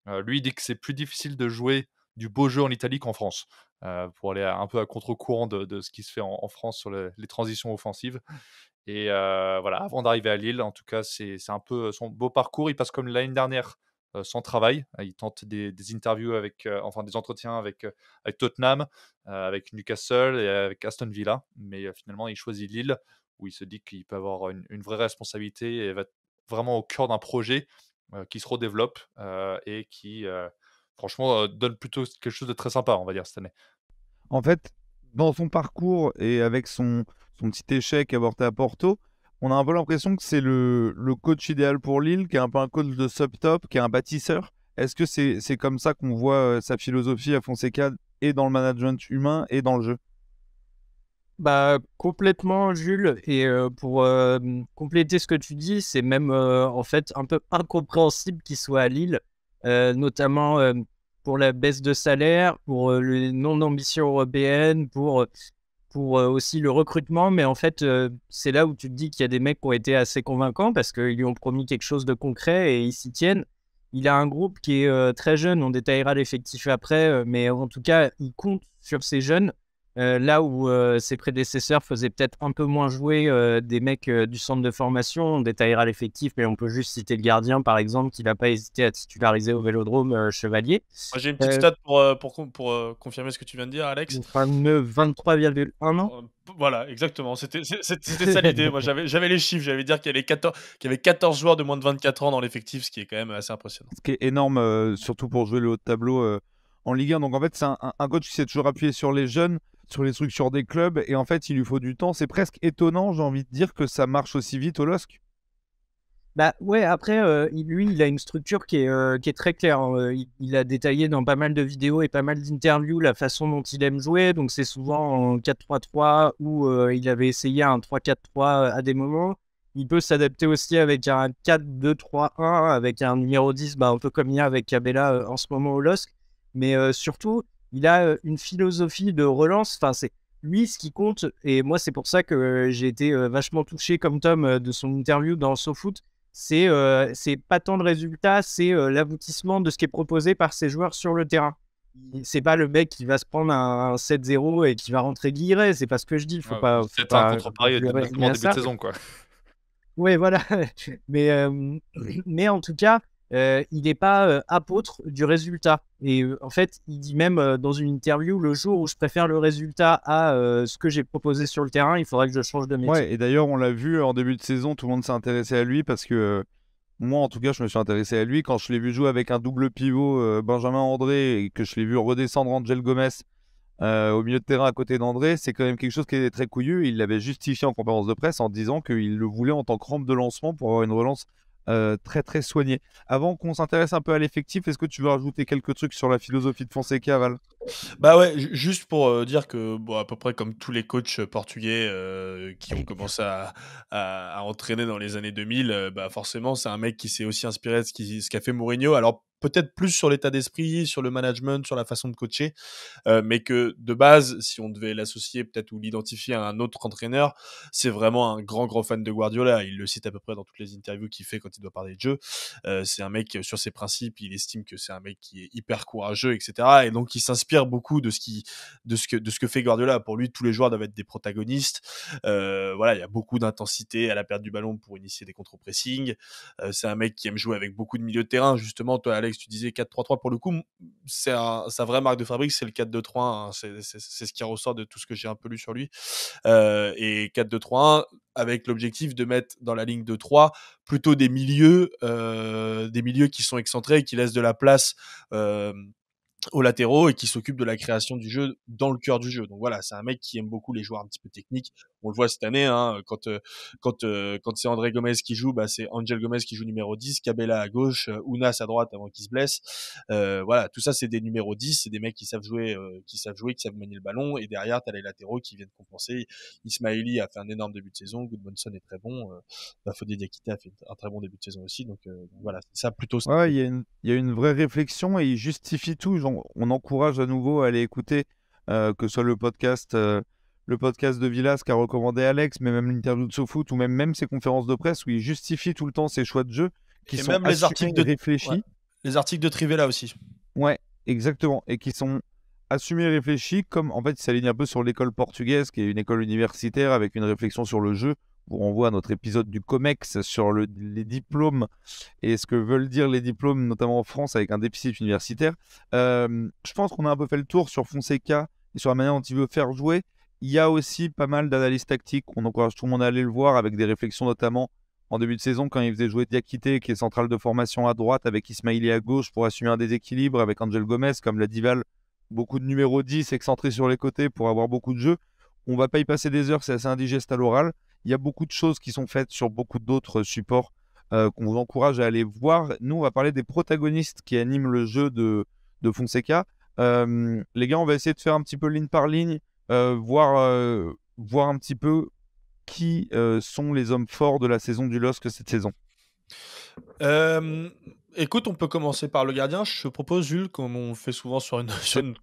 lui, il dit que c'est plus difficile de jouer du beau jeu en Italie qu'en France. pour aller un peu à contre-courant de, ce qui se fait en, France sur les transitions offensives. Et voilà, avant d'arriver à Lille, en tout cas, c'est un peu son beau parcours. Il passe comme l'année dernière sans travail. Il tente des, des interviews avec, enfin des entretiens avec, avec Tottenham, avec Newcastle et avec Aston Villa. Mais finalement, il choisit Lille où il se dit qu'il peut avoir une, une, vraie responsabilité et va être vraiment au cœur d'un projet qui se redéveloppe et qui, franchement, donne plutôt quelque chose de très sympa, on va dire, cette année. En fait, dans son parcours et avec son, son petit échec avorté à Porto, on a un peu l'impression que c'est le, coach idéal pour Lille, qui est un peu un coach de sub-top, qui est un bâtisseur. Est-ce que c'est comme ça qu'on voit euh, sa philosophie à Fonseca et dans le management humain et dans le jeu bah, complètement, Jules. Et euh, pour euh, compléter ce que tu dis, c'est même en fait un peu incompréhensible qu'il soit à Lille, notamment pour la baisse de salaire, pour les non-ambitions européennes, pour pour euh, aussi le recrutement. Mais en fait, euh, c'est là où tu te dis qu'il y a des mecs qui ont été assez convaincants parce qu'ils lui ont promis quelque chose de concret et ils s'y tiennent. Il a un groupe qui est euh, très jeune, on détaillera l'effectif après, mais en tout cas, il compte sur ces jeunes euh, là où euh, ses prédécesseurs faisaient peut-être un peu moins jouer euh, des mecs du centre de formation, on détaillera l'effectif, mais on peut juste citer le gardien, par exemple, qui n'a pas hésité à titulariser au Vélodrome Chevalier. J'ai une petite stat pour, confirmer ce que tu viens de dire, Alex. 23,1 ans Voilà, exactement. C'était ça [laughs] l'idée. j'avais les chiffres. J'avais dire qu'il y, avait 14 joueurs de moins de 24 ans dans l'effectif, ce qui est quand même assez impressionnant. Ce qui est énorme, surtout pour jouer le haut tableau en Ligue 1. Donc, en fait, c'est un coach qui s'est toujours appuyé sur les jeunes sur les structures des clubs et en fait il lui faut du temps. C'est presque étonnant, j'ai envie de dire, que ça marche aussi vite au LOSC. Bah ouais, après, euh, lui, il a une structure qui est, euh, qui est très claire. Hein. il, a détaillé dans pas mal de vidéos et pas mal d'interviews la façon dont il aime jouer. Donc c'est souvent en 4-3-3 où euh, il avait essayé un 3-4-3 à des moments. Il peut s'adapter aussi avec un 4-2-3-1, avec un numéro 10, bah, un peu comme il y a avec Cabella en ce moment au LOSC. Mais surtout, il a une philosophie de relance. Enfin, c'est lui ce qui compte. Et moi, c'est pour ça que j'ai été vachement touché comme Tom de son interview dans SoFoot. C'est c'est pas tant le résultat, c'est l'aboutissement de ce qui est proposé par ses joueurs sur le terrain. C'est pas le mec qui va se prendre un, 7-0 et qui va rentrer guilleret. c'est pas ce que je dis. Il Faut pas. C'est un contre au début de saison, quoi. Ouais, voilà. [laughs] mais, mais en tout cas, euh, il n'est pas euh, apôtre du résultat. Et euh, en fait, il dit même dans une interview, le jour où je préfère le résultat à ce que j'ai proposé sur le terrain, il faudrait que je change de métier. Ouais, et d'ailleurs, on l'a vu en début de saison, tout le monde s'est intéressé à lui parce que moi, en tout cas, je me suis intéressé à lui quand je l'ai vu jouer avec un double pivot Benjamin André et que je l'ai vu redescendre Angel Gomez. au milieu de terrain à côté d'André, c'est quand même quelque chose qui était très couillu. Il l'avait justifié en conférence de presse en disant qu'il le voulait en tant que rampe de lancement pour avoir une relance euh, très très soigné. Avant qu'on s'intéresse un peu à l'effectif, est-ce que tu veux rajouter quelques trucs sur la philosophie de Fonseca, Val Bah ouais, juste pour euh, dire que bon, à peu près comme tous les coachs euh, portugais qui ont commencé à, entraîner dans les années 2000, bah forcément c'est un mec qui s'est aussi inspiré de ce qu'a fait Mourinho. Alors peut-être plus sur l'état d'esprit, sur le management, sur la façon de coacher, euh, mais que de base, si on devait l'associer peut-être ou l'identifier à un autre entraîneur, c'est vraiment un grand grand fan de Guardiola. Il le cite à peu près dans toutes les interviews qu'il fait quand il doit parler de jeu. Euh, c'est un mec euh, sur ses principes, il estime que c'est un mec qui est hyper courageux, etc. Et donc il s'inspire beaucoup de ce qui, de ce que, de ce que fait Guardiola. Pour lui, tous les joueurs doivent être des protagonistes. voilà, il y a beaucoup d'intensité à la perte du ballon pour initier des contre pressings c'est un mec qui aime jouer avec beaucoup de milieu de terrain, justement. Toi, Alex tu disais 4-3-3 pour le coup. C'est sa vraie marque de fabrique, c'est le 4-2-3. 1 hein, C'est ce qui ressort de tout ce que j'ai un peu lu sur lui. Euh, et 4-2-3-1 avec l'objectif de mettre dans la ligne de 3 plutôt des milieux, euh, des milieux qui sont excentrés et qui laissent de la place. Euh, aux latéraux et qui s'occupent de la création du jeu dans le cœur du jeu. Donc voilà, c'est un mec qui aime beaucoup les joueurs un petit peu techniques, on le voit cette année, hein, quand euh, quand euh, quand c'est André Gomez qui joue, bah, c'est Angel Gomez qui joue numéro 10, Cabella à gauche, euh, Unas à droite avant qu'il se blesse. voilà, tout ça c'est des numéros 10, c'est des mecs qui savent jouer, qui savent jouer, qui savent manier le ballon. Et derrière, tu as les latéraux qui viennent compenser. Ismaili a fait un énorme début de saison, Goodmanson est très bon, euh, bah, Fodé Diakité a fait un très bon début de saison aussi. Donc, voilà, ça plutôt. Ouais, il y, a une, vraie réflexion et il justifie tout. on encourage à nouveau à aller écouter que soit le podcast le podcast de Villas qu'a recommandé Alex, mais même l'interview de SoFoot ou même, même ses conférences de presse où il justifie tout le temps ses choix de jeu qui sont même les articles de réfléchis. Les articles de Trivella aussi. Ouais, exactement. Et qui sont assumés et réfléchis, comme en fait, il s'aligne un peu sur l'école portugaise, qui est une école universitaire avec une réflexion sur le jeu. On renvoie à notre épisode du COMEX sur les diplômes et ce que veulent dire les diplômes, notamment en France, avec un déficit universitaire. Euh, je pense qu'on a un peu fait le tour sur Fonseca et sur la manière dont il veut faire jouer. Il y a aussi pas mal d'analyses tactiques. On encourage tout le monde à aller le voir avec des réflexions notamment en début de saison quand il faisait jouer Diakité qui est central de formation à droite avec Ismaili à gauche pour assumer un déséquilibre avec Angel Gomez comme l'a Dival beaucoup de numéro 10 excentrés sur les côtés pour avoir beaucoup de jeux. On va pas y passer des heures, c'est assez indigeste à l'oral. Il y a beaucoup de choses qui sont faites sur beaucoup d'autres supports euh, qu'on vous encourage à aller voir. Nous, on va parler des protagonistes qui animent le jeu de, Fonseca. Euh, les gars, on va essayer de faire un petit peu ligne par ligne. Euh, voir, euh, voir un petit peu qui euh, sont les hommes forts de la saison du LOSC cette saison. Écoute, on peut commencer par le gardien. Je te propose, Jules, comme on fait souvent sur une.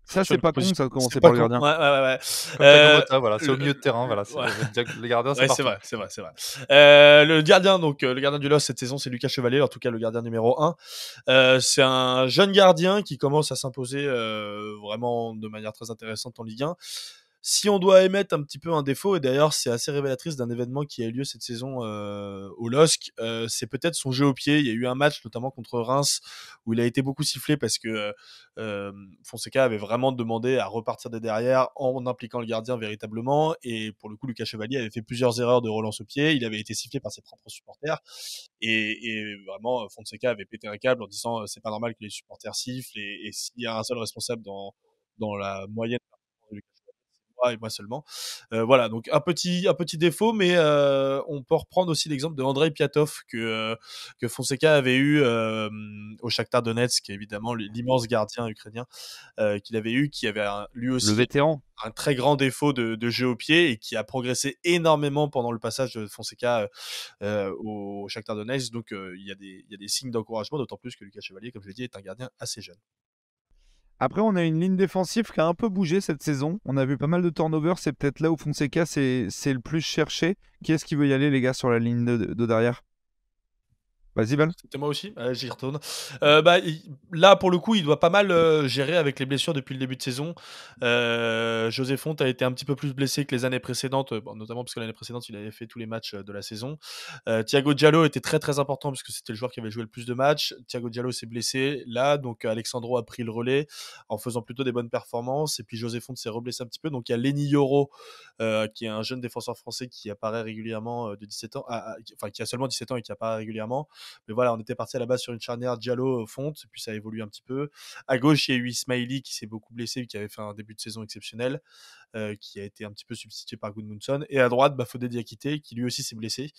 ça, c'est pas con, ça, de commencer par le gardien. Ouais, ouais, ouais. voilà, c'est au milieu de terrain. Voilà, Le gardien, c'est vrai, c'est vrai, c'est vrai. le gardien, donc, le gardien du LOS cette saison, c'est Lucas Chevalier, en tout cas le gardien numéro 1. c'est un jeune gardien qui commence à s'imposer vraiment de manière très intéressante en Ligue 1. Si on doit émettre un petit peu un défaut, et d'ailleurs c'est assez révélatrice d'un événement qui a eu lieu cette saison euh, au LOSC, euh, c'est peut-être son jeu au pied. Il y a eu un match notamment contre Reims où il a été beaucoup sifflé parce que euh, euh Fonseca avait vraiment demandé à repartir de derrière en impliquant le gardien véritablement. Et pour le coup, Lucas Chevalier avait fait plusieurs erreurs de relance au pied. Il avait été sifflé par ses propres supporters. Et, et vraiment, Fonseca avait pété un câble en disant euh, c'est pas normal que les supporters sifflent et, et s'il y a un seul responsable dans dans la moyenne et moi seulement. Euh, voilà, donc un petit, un petit défaut, mais euh, on peut reprendre aussi l'exemple de Andrei Piatov que, euh, que Fonseca avait eu au Shakhtar Donetsk, qui est évidemment l'immense gardien ukrainien qu'il avait eu, qui avait lui aussi. Le vétéran un très grand défaut de, jeu au pied et qui a progressé énormément pendant le passage de Fonseca au Shakhtar Donetsk. Donc il, y a des, il y a des signes d'encouragement, d'autant plus que Lucas Chevalier, comme je l'ai dit, est un gardien assez jeune. Après, on a une ligne défensive qui a un peu bougé cette saison. On a vu pas mal de turnovers. C'est peut-être là où Fonseca, c'est le plus cherché. Qui est-ce qui veut y aller, les gars, sur la ligne de, de derrière Vas-y, ben. C'était moi aussi, j'y retourne. Euh, bah, là, pour le coup, il doit pas mal euh, gérer avec les blessures depuis le début de saison. Euh, José Font a été un petit peu plus blessé que les années précédentes, notamment parce que l'année précédente, il avait fait tous les matchs de la saison. Thiago Diallo était très très important puisque c'était le joueur qui avait joué le plus de matchs. Thiago Diallo s'est blessé là, donc Alexandro a pris le relais en faisant plutôt des bonnes performances. Et puis José Font s'est reblessé un petit peu. Donc il y a Lenny Yoro, qui est un jeune défenseur français qui apparaît régulièrement de 17 ans, enfin qui a seulement 17 ans et qui apparaît régulièrement. Mais voilà, on était parti à la base sur une charnière Diallo-Fonte, euh, puis ça a évolué un petit peu. À gauche, il y a eu Ismaili qui s'est beaucoup blessé, qui avait fait un début de saison exceptionnel. Euh, qui a été un petit peu substitué par Goodmundson. Et à droite, bah, Fodé Diakité, qui lui aussi s'est blessé.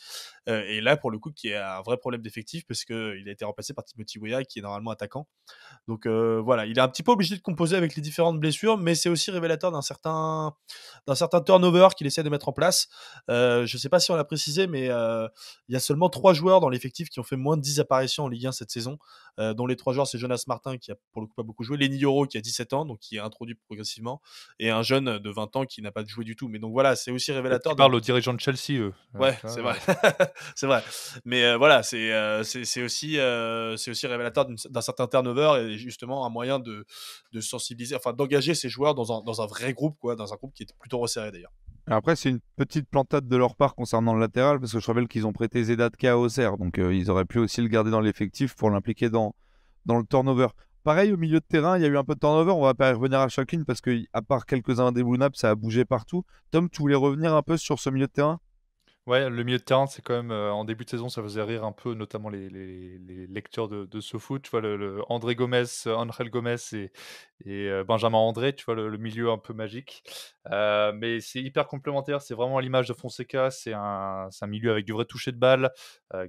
Euh, et là, pour le coup, qui a un vrai problème d'effectif, parce qu'il euh, a été remplacé par Timothy qui est normalement attaquant. Donc voilà, il est un petit peu obligé de composer avec les différentes blessures, mais c'est aussi révélateur d'un certain, d'un certain turnover qu'il essaie de mettre en place. je ne sais pas si on l'a précisé, mais il y a seulement trois joueurs dans l'effectif qui ont fait moins de 10 apparitions en Ligue 1 cette saison, dont les trois joueurs, c'est Jonas Martin, qui a pour le coup pas beaucoup joué, Lenny Yoro, qui a 17 ans, donc qui est introduit progressivement, et un jeune de 20 20 ans qui n'a pas joué du tout. Mais donc voilà, c'est aussi révélateur. Tu le aux dirigeants de Chelsea, eux. Ouais, c'est vrai. [laughs] c'est vrai. Mais euh, voilà, euh, c'est c'est aussi, euh, c'est aussi révélateur d'un certain turnover et justement un moyen de, de sensibiliser, enfin d'engager ces joueurs dans un, dans un vrai groupe, quoi, dans un groupe qui est plutôt resserré d'ailleurs. Après, c'est une petite plantade de leur part concernant le latéral, parce que je rappelle qu'ils ont prêté Zedatka à Auxerre, donc ils auraient pu aussi le garder dans l'effectif pour l'impliquer dans, dans le turnover. Pareil, au milieu de terrain, il y a eu un peu de turnover. On va pas revenir à chacune parce que, à part quelques-uns des Nap, ça a bougé partout. Tom, tu voulais revenir un peu sur ce milieu de terrain Ouais, le milieu de terrain, c'est quand même euh, en début de saison, ça faisait rire un peu, notamment les, les, lecteurs de, de ce foot. Tu vois, le, André Gomez, Angel Gomez et, et euh, Benjamin André, tu vois, le, milieu un peu magique. Euh, mais c'est hyper complémentaire, c'est vraiment à l'image de Fonseca. C'est un, milieu avec du vrai toucher de balle,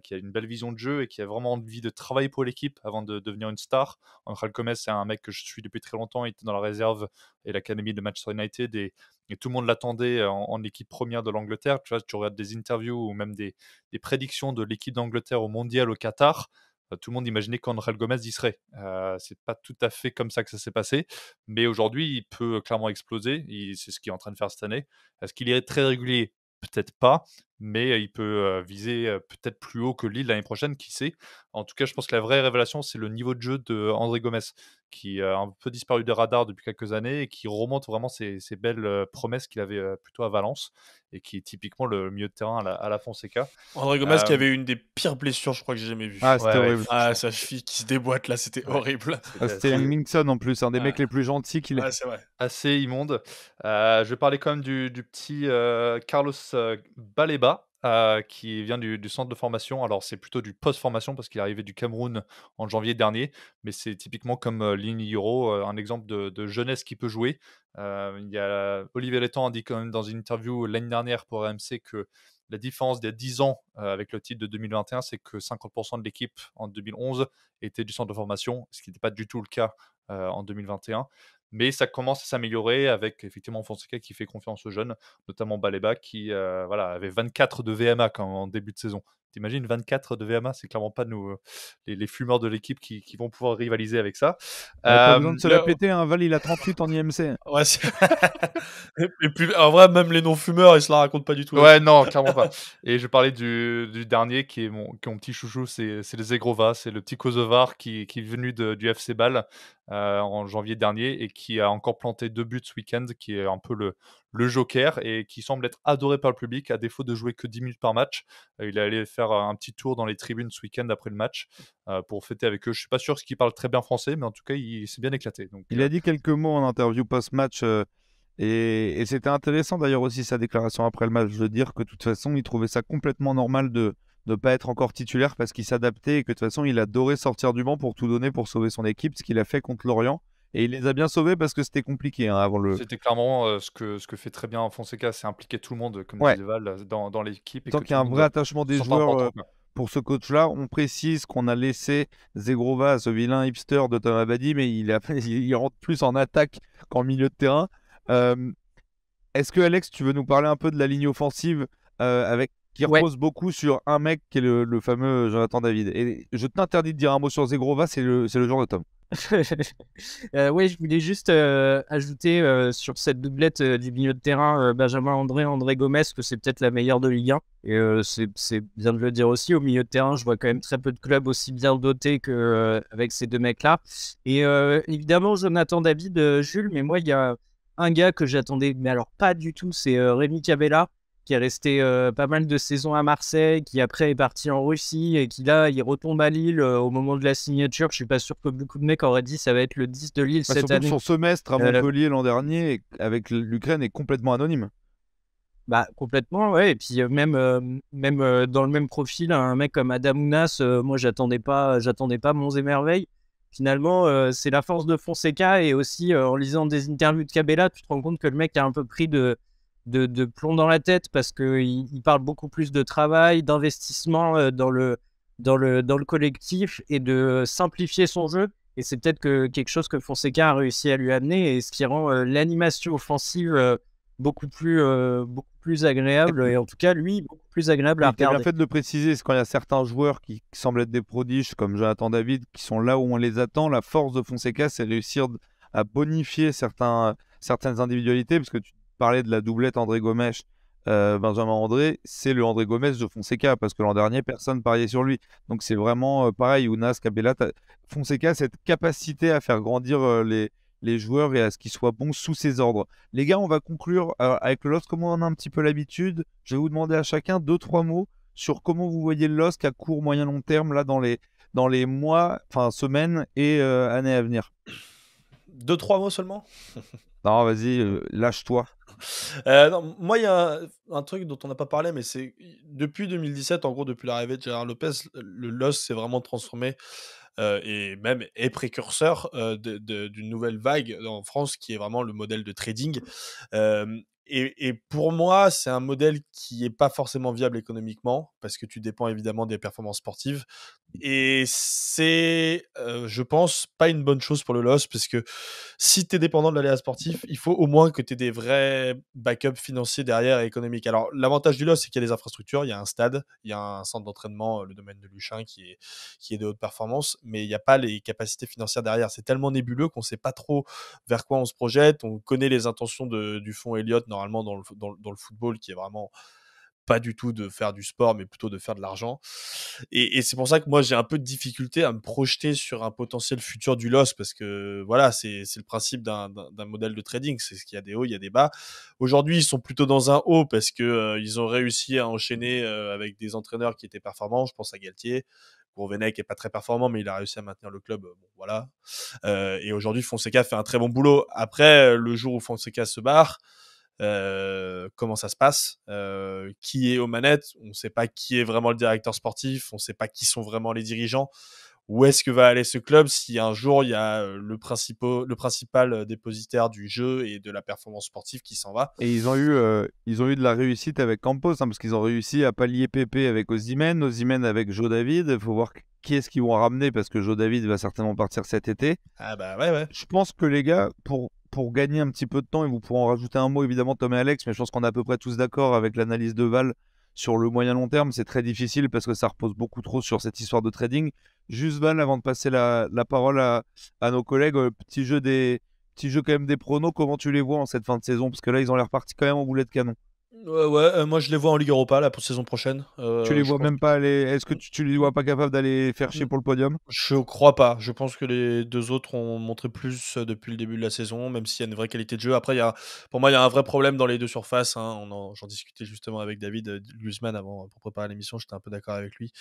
qui a une belle vision de jeu et qui a vraiment envie de travailler pour l'équipe avant de, devenir une star. Angel Gomez, c'est un mec que je suis depuis très longtemps, il était dans la réserve et l'académie de Manchester United. Et tout le monde l'attendait en, équipe première de l'Angleterre. Tu vois, tu regardes des interviews ou même des, prédictions de l'équipe d'Angleterre au mondial au Qatar. Bah, tout le monde imaginait qu'André Gomez y serait. Euh, c'est pas tout à fait comme ça que ça s'est passé, mais aujourd'hui, il peut clairement exploser. C'est ce qu'il est en train de faire cette année. Est-ce qu'il irait très régulier Peut-être pas, mais il peut viser peut-être plus haut que Lille l'année prochaine, qui sait. En tout cas, je pense que la vraie révélation, c'est le niveau de jeu de André Gomez qui a un peu disparu des radars depuis quelques années et qui remonte vraiment ses, belles promesses qu'il avait plutôt à Valence et qui est typiquement le milieu de terrain à la, Fonseca. André Gomez qui euh, avait une des pires blessures, je crois que j'ai jamais vu. Ah, c'était horrible. Ah, sa fille qui se déboîte là, c'était horrible. c'était ah, Mingson en plus, un des mecs les plus gentils qu'il est. Assez immonde. Euh, je vais parler quand même du, petit Carlos Baleba euh, qui vient du, centre de formation. Alors, c'est plutôt du post-formation parce qu'il est arrivé du Cameroun en janvier dernier, mais c'est typiquement comme euh, euro euh, un exemple de, jeunesse qui peut jouer. Euh, il y a Olivier Letant a dit quand même dans une interview l'année dernière pour AMC que la différence des 10 ans avec le titre de 2021, c'est que 50% de l'équipe en 2011 était du centre de formation, ce qui n'était pas du tout le cas en 2021 mais ça commence à s'améliorer avec effectivement Fonseca qui fait confiance aux jeunes, notamment Baléba qui euh, voilà, avait 24 de VMA en début de saison. T'imagines 24 de VMA, c'est clairement pas nous, les, fumeurs de l'équipe qui, vont pouvoir rivaliser avec ça. se la euh, péter, hein. Val il a 38 en [laughs] IMC. et puis en vrai, même les non-fumeurs ils se la racontent pas du tout. Hein. Ouais, non, clairement pas. Et je parlais du, dernier qui est mon, qui petit chouchou, c'est les Zegrova, c'est le petit Kosovar qui, est venu du FC Ball euh, en janvier dernier et qui a encore planté deux buts ce week-end, qui est un peu le, le Joker et qui semble être adoré par le public à défaut de jouer que 10 minutes par match. Euh, il est allé faire euh, un petit tour dans les tribunes ce week-end après le match euh, pour fêter avec eux. Je ne suis pas sûr qu'il parle très bien français, mais en tout cas, il, s'est bien éclaté. il a dit quelques mots en interview post-match. Et, et c'était intéressant d'ailleurs aussi sa déclaration après le match de dire que de toute façon, il trouvait ça complètement normal de ne pas être encore titulaire parce qu'il s'adaptait et que de toute façon, il adorait sortir du banc pour tout donner, pour sauver son équipe, ce qu'il a fait contre Lorient. Et il les a bien sauvés parce que c'était compliqué hein, avant le. C'était clairement euh, ce, que, ce que fait très bien Fonseca, c'est impliquer tout le monde, comme euh, dans, l'équipe. Tant qu'il y a un vrai attachement des joueurs euh, pour ce coach-là, on précise qu'on a laissé Zegrova, ce vilain hipster de Tom Abadi, mais il, [laughs] il rentre plus en attaque qu'en milieu de terrain. Est-ce que Alex, tu veux nous parler un peu de la ligne offensive avec qui repose beaucoup sur un mec qui est le, fameux Jonathan David. Et je t'interdis de dire un mot sur Zegrova, c'est le, le genre de Tom. [laughs] euh, oui, je voulais juste euh, ajouter euh, sur cette doublette euh, du milieu de terrain Benjamin André, André Gomez, que c'est peut-être la meilleure de Ligue 1. Et c'est bien de le dire aussi. Au milieu de terrain, je vois quand même très peu de clubs aussi bien dotés qu'avec avec ces deux mecs-là. Et évidemment, Jonathan David, Jules, mais moi, il y a un gars que j'attendais, mais alors pas du tout, c'est Rémi Cabella qui est resté euh, pas mal de saisons à Marseille, qui après est parti en Russie et qui là, il retombe à Lille euh, au moment de la signature. Je suis pas sûr que beaucoup de mecs auraient dit ça va être le 10 de Lille cette année. Son semestre à euh, Montpellier l'an dernier avec l'Ukraine est complètement anonyme. Bah, complètement, ouais. Et puis même, même dans le même profil, un mec comme Adamounas, moi j'attendais pas, j'attendais pas mons et Merveilles. Finalement, c'est la force de Fonseca et aussi en lisant des interviews de Cabella, tu te rends compte que le mec a un peu pris de, de, plomb dans la tête parce qu'il il parle beaucoup plus de travail, d'investissement euh, dans le, dans, le, dans le collectif et de simplifier son jeu. Et c'est peut-être quelque chose que Fonseca a réussi à lui amener et ce qui rend euh, l'animation offensive euh, beaucoup, plus, beaucoup plus agréable et en tout cas, lui, beaucoup plus agréable à regarder. Le fait de le préciser, c'est quand il y a certains joueurs qui, semblent être des prodiges comme Jonathan David qui sont là où on les attend. La force de Fonseca, c'est réussir à bonifier certains, certaines individualités parce que tu Parler de la doublette André Gomes. Euh, Benjamin André, c'est le André Gomes de Fonseca, parce que l'an dernier, personne pariait sur lui. Donc c'est vraiment euh, pareil, Unas, Cabella, Fonseca, cette capacité à faire grandir euh, les, les, joueurs et à ce qu'ils soient bons sous ses ordres. Les gars, on va conclure avec le LOSC, comme on en a un petit peu l'habitude. Je vais vous demander à chacun deux, trois mots sur comment vous voyez le LOSC à court, moyen, long terme, là, dans les, dans les mois, enfin, semaines et années à venir. Deux, trois mots seulement Non, vas-y, lâche-toi. Euh, moi, il y a un, truc dont on n'a pas parlé, mais c'est depuis 2017, en gros, depuis l'arrivée de Gérard Lopez, le LOS s'est vraiment transformé euh, et même est précurseur euh, d'une nouvelle vague en France qui est vraiment le modèle de trading. Et, et, pour moi, c'est un modèle qui n'est pas forcément viable économiquement, parce que tu dépends évidemment des performances sportives. Et c'est, je pense, pas une bonne chose pour le LOS, parce que si tu es dépendant de l'aléa sportif, il faut au moins que tu aies des vrais backups financiers derrière et économiques. Alors, l'avantage du LOS, c'est qu'il y a des infrastructures, il y a un stade, il y a un centre d'entraînement, le domaine de Luchin, qui est, qui est de haute performance, mais il n'y a pas les capacités financières derrière. C'est tellement nébuleux qu'on ne sait pas trop vers quoi on se projette. On connaît les intentions du fonds Elliott, normalement, dans le football, qui est vraiment pas du tout de faire du sport, mais plutôt de faire de l'argent. Et, c'est pour ça que moi, j'ai un peu de difficulté à me projeter sur un potentiel futur du loss, parce que voilà, c'est le principe d'un modèle de trading. C'est ce qu'il y a des hauts, il y a des bas. Aujourd'hui, ils sont plutôt dans un haut parce qu'ils euh, ont réussi à enchaîner euh, avec des entraîneurs qui étaient performants. Je pense à Galtier, Gourvenec est pas très performant, mais il a réussi à maintenir le club. voilà. Euh, et aujourd'hui, Fonseca fait un très bon boulot. Après, le jour où Fonseca se barre, euh, comment ça se passe, euh, qui est aux manettes, on ne sait pas qui est vraiment le directeur sportif, on ne sait pas qui sont vraiment les dirigeants, où est-ce que va aller ce club si un jour il y a euh, le, principal, dépositaire du jeu et de la performance sportive qui s'en va. Et ils ont eu, ils ont eu de la réussite avec Campos, hein, parce qu'ils ont réussi à pallier Pépé avec Ozimène, Ozimène avec Joe David, il faut voir qui est-ce qu'ils vont ramener parce que Joe David va certainement partir cet été. Ah bah Je pense que les gars, pour pour gagner un petit peu de temps, et vous pourrez en rajouter un mot évidemment, Thomas et Alex, mais je pense qu'on est à peu près tous d'accord avec l'analyse de Val sur le moyen long terme. C'est très difficile parce que ça repose beaucoup trop sur cette histoire de trading. Juste Val, avant de passer la, parole à, nos collègues, euh, petit jeu des quand même des pronos. Comment tu les vois en cette fin de saison Parce que là, ils ont l'air partis quand même en boulet de canon. Ouais, euh, moi je les vois en Ligue Europa là pour saison prochaine. Euh, tu les vois même pas aller. Est-ce que tu, les vois pas capables d'aller faire chier pour le podium Je crois pas. Je pense que les deux autres ont montré plus euh, depuis le début de la saison, même s'il y a une vraie qualité de jeu. Après, y a, pour moi, il y a un vrai problème dans les deux surfaces. Hein. J'en discutais justement avec David Guzman avant pour préparer l'émission. J'étais un peu d'accord avec lui.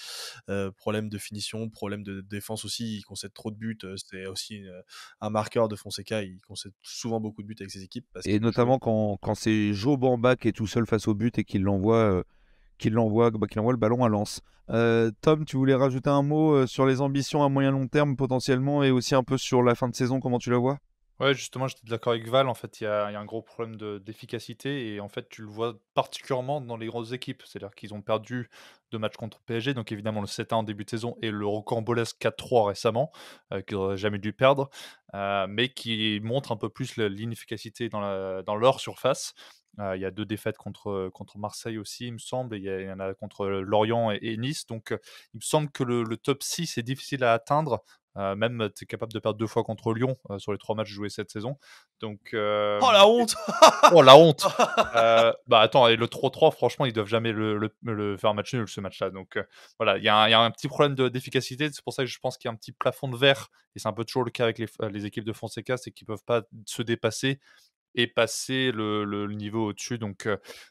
problème de finition, problème de défense aussi. Il concède trop de buts. C'était aussi un marqueur de Fonseca. Il concède souvent beaucoup de buts avec ses équipes. Et notamment quand, quand c'est Joe Bamba qui tout seul face au but et qu'il l'envoie euh, qu'il envoie, bah, qu'il envoie, le ballon à l'ance euh, Tom, tu voulais rajouter un mot euh, sur les ambitions à moyen long terme potentiellement et aussi un peu sur la fin de saison, comment tu la vois Ouais, justement, j'étais d'accord avec Val. En fait, il y, a un gros problème d'efficacité et en fait, tu le vois particulièrement dans les grosses équipes. C'est-à-dire qu'ils ont perdu deux matchs contre PSG, donc évidemment le 7-1 en début de saison et le rocambolesque 4-3 récemment, qu'ils n'auraient jamais dû perdre, mais qui montre un peu plus l'inefficacité dans, dans leur surface. Ah, il y a deux défaites contre, contre Marseille aussi, il me semble, il y, en a contre Lorient et, Nice. Donc, il me semble que le, top 6 est difficile à atteindre. même, tu es capable de perdre deux fois contre Lyon sur les trois matchs joués cette saison. Donc, Oh la honte Oh la honte [laughs] Bah attends, le 3-3, franchement, ils doivent jamais le, le, faire match nul, ce match-là. Donc voilà, il y, y, a un petit problème d'efficacité. c'est pour ça que je pense qu'il y a un petit plafond de verre, et c'est un peu toujours le cas avec les, les équipes de Fonseca, c'est qu'ils peuvent pas se dépasser et passer le, niveau au-dessus. Donc,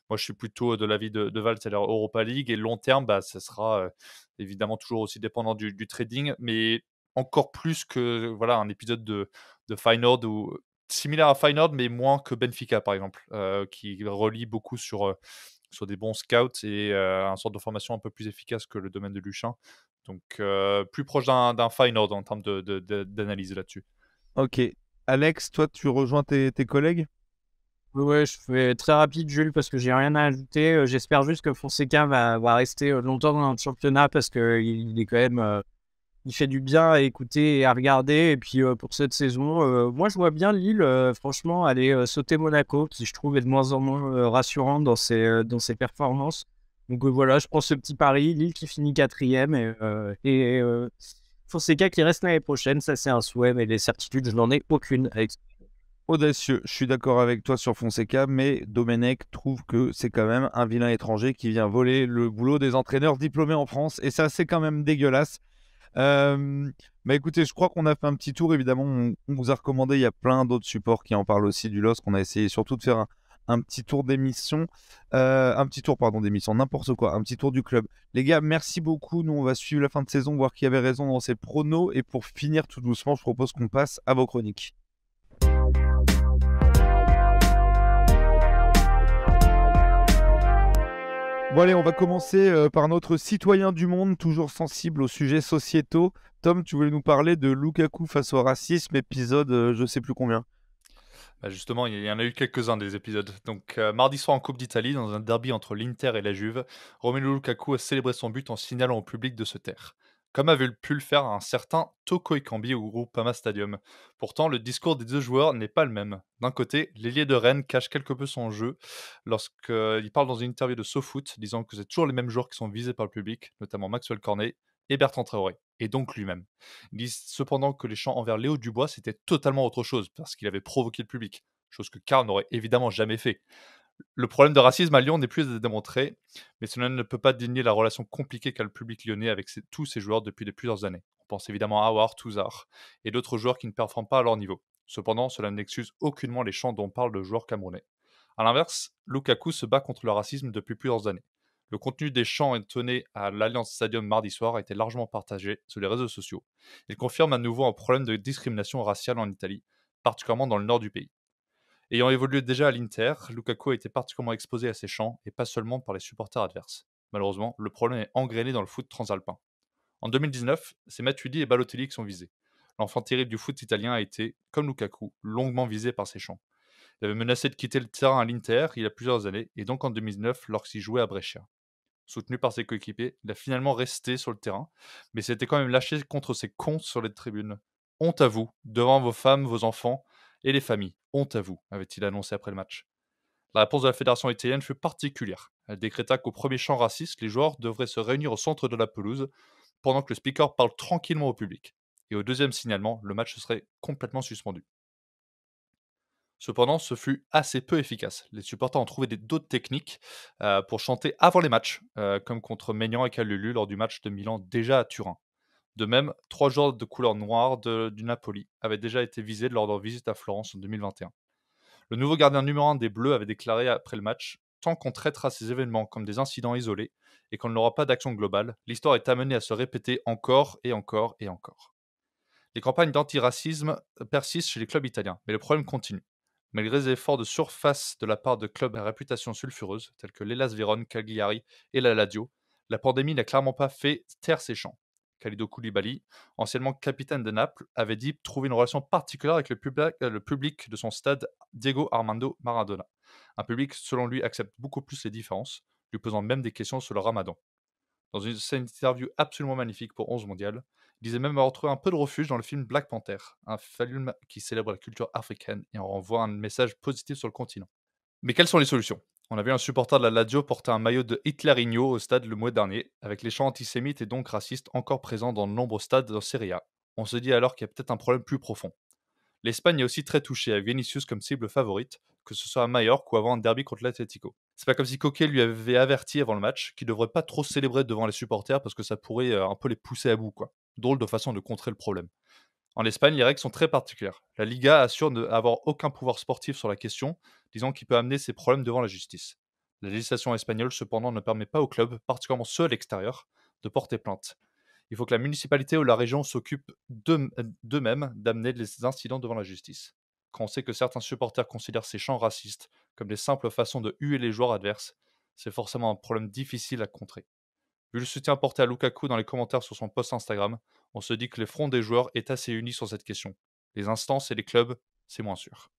moi, je suis plutôt de l'avis de, de Val, cest à Europa League. Et long terme, bah, ça sera évidemment toujours aussi dépendant du, trading, mais encore plus que voilà un épisode de, de Feyenoord ou similaire à Feyenoord, mais moins que Benfica, par exemple, qui relie beaucoup sur, sur des bons scouts et un sort de formation un peu plus efficace que le domaine de Luchin. Donc, plus proche d'un Feyenoord en termes d'analyse là-dessus. Ok, Alex, toi, tu rejoins tes, collègues Ouais, je fais très rapide, Jules, parce que j'ai rien à ajouter. Euh, j'espère juste que Fonseca va, rester euh, longtemps dans le championnat parce qu'il est quand même. Euh, il fait du bien à écouter et à regarder. Et puis pour cette saison, moi je vois bien Lille, franchement, aller sauter Monaco, qui je trouve est de moins en moins rassurant dans ses, dans ses performances. Donc voilà, je prends ce petit pari. Lille qui finit quatrième et Fonseca qui reste l'année prochaine, ça c'est un souhait, mais les certitudes, je n'en ai aucune. Audacieux, je suis d'accord avec toi sur Fonseca, mais Domenech trouve que c'est quand même un vilain étranger qui vient voler le boulot des entraîneurs diplômés en France, et ça c'est quand même dégueulasse. Euh, bah écoutez, je crois qu'on a fait un petit tour. Évidemment, on, vous a recommandé. Il y a plein d'autres supports qui en parlent aussi du LOS qu'on a essayé surtout de faire un, un petit tour d'émission, euh, un petit tour, pardon, d'émission, n'importe quoi, un petit tour du club. Les gars, merci beaucoup. Nous, on va suivre la fin de saison, voir qui avait raison dans ses pronos. Et pour finir tout doucement, je propose qu'on passe à vos chroniques. Bon allez, on va commencer euh, par notre citoyen du monde, toujours sensible aux sujets sociétaux. Tom, tu voulais nous parler de Lukaku face au racisme, épisode euh, je sais plus combien. Bah, justement, il y en a eu quelques-uns des épisodes. Donc, euh, mardi soir en Coupe d'Italie, dans un derby entre l'Inter et la Juve, Romelu Lukaku a célébré son but en signalant au public de se taire. Comme avait pu le faire un certain Toko Ekambi au Pama Stadium. Pourtant, le discours des deux joueurs n'est pas le même. D'un côté, l'ailier de Rennes cache quelque peu son jeu lorsqu'il euh, parle dans une interview de SoFoot, disant que c'est toujours les mêmes joueurs qui sont visés par le public, notamment Maxwell Cornet et Bertrand Traoré et donc lui-même. Ils disent cependant que les chants envers Léo Dubois, c'était totalement autre chose, parce qu'il avait provoqué le public, chose que Karl n'aurait évidemment jamais fait. Le problème de racisme à Lyon n'est plus à démontrer, mais cela ne peut pas dénier la relation compliquée qu'a le public lyonnais avec tous ses joueurs depuis de plusieurs années. On pense évidemment à Howard, Touzard et d'autres joueurs qui ne performent pas à leur niveau. Cependant, cela n'excuse aucunement les chants dont parle le joueur camerounais. A l'inverse, Lukaku se bat contre le racisme depuis plusieurs années. Le contenu des chants étonnés à l'Alliance Stadium mardi soir a été largement partagé sur les réseaux sociaux. Il confirme à nouveau un problème de discrimination raciale en Italie, particulièrement dans le nord du pays. Ayant évolué déjà à l'Inter, Lukaku a été particulièrement exposé à ces chants et pas seulement par les supporters adverses. Malheureusement, le problème est engrainé dans le foot transalpin. En 2019, c'est Matuidi et Balotelli qui sont visés. L'enfant terrible du foot italien a été, comme Lukaku, longuement visé par ces chants. Il avait menacé de quitter le terrain à l'Inter il y a plusieurs années, et donc en 2009 lorsqu'il jouait à Brescia soutenu par ses coéquipiers. Il a finalement resté sur le terrain, mais s'était quand même lâché contre ses comptes sur les tribunes. Honte à vous, devant vos femmes, vos enfants et les familles. Honte à vous, avait-il annoncé après le match. La réponse de la fédération italienne fut particulière. Elle décréta qu'au premier champ raciste, les joueurs devraient se réunir au centre de la pelouse pendant que le speaker parle tranquillement au public. Et au deuxième signalement, le match serait complètement suspendu. Cependant, ce fut assez peu efficace. Les supporters ont trouvé d'autres techniques euh, pour chanter avant les matchs, euh, comme contre Maignan et Calulu lors du match de Milan déjà à Turin. De même, trois joueurs de couleur noire du Napoli avaient déjà été visés lors de leur visite à Florence en 2021. Le nouveau gardien numéro un des Bleus avait déclaré après le match Tant qu'on traitera ces événements comme des incidents isolés et qu'on n'aura pas d'action globale, l'histoire est amenée à se répéter encore et encore et encore. Les campagnes d'antiracisme persistent chez les clubs italiens, mais le problème continue. Malgré les efforts de surface de la part de clubs à réputation sulfureuse, tels que l'Elas Vérone, Cagliari et la Ladio, la pandémie n'a clairement pas fait taire ses champs. Koulibaly, anciennement capitaine de Naples, avait dit trouver une relation particulière avec euh, le public de son stade Diego Armando Maradona. Un public, selon lui, accepte beaucoup plus les différences, lui posant même des questions sur le ramadan dans une interview absolument magnifique pour 11 Mondiales, Il disait même avoir trouvé un peu de refuge dans le film Black Panther, un film qui célèbre la culture africaine et en renvoie un message positif sur le continent. Mais quelles sont les solutions On a vu un supporter de la Lazio porter un maillot de Hitlerinho au stade le mois dernier, avec les chants antisémites et donc racistes encore présents dans de nombreux stades dans Serie A. On se dit alors qu'il y a peut-être un problème plus profond. L'Espagne est aussi très touchée avec Vinicius comme cible favorite, que ce soit à Majorque ou avant un derby contre l'Atlético. C'est pas comme si Coquet lui avait averti avant le match qu'il devrait pas trop célébrer devant les supporters parce que ça pourrait euh, un peu les pousser à bout, quoi. Drôle de façon de contrer le problème. En Espagne, les règles sont très particulières. La Liga assure ne avoir aucun pouvoir sportif sur la question, disant qu'il peut amener ses problèmes devant la justice. La législation espagnole, cependant, ne permet pas aux clubs, particulièrement ceux à l'extérieur, de porter plainte. Il faut que la municipalité ou la région s'occupe d'eux-mêmes d'amener les incidents devant la justice quand on sait que certains supporters considèrent ces chants racistes comme des simples façons de huer les joueurs adverses, c'est forcément un problème difficile à contrer. Vu le soutien porté à Lukaku dans les commentaires sur son post Instagram, on se dit que le front des joueurs est assez unis sur cette question. Les instances et les clubs, c'est moins sûr.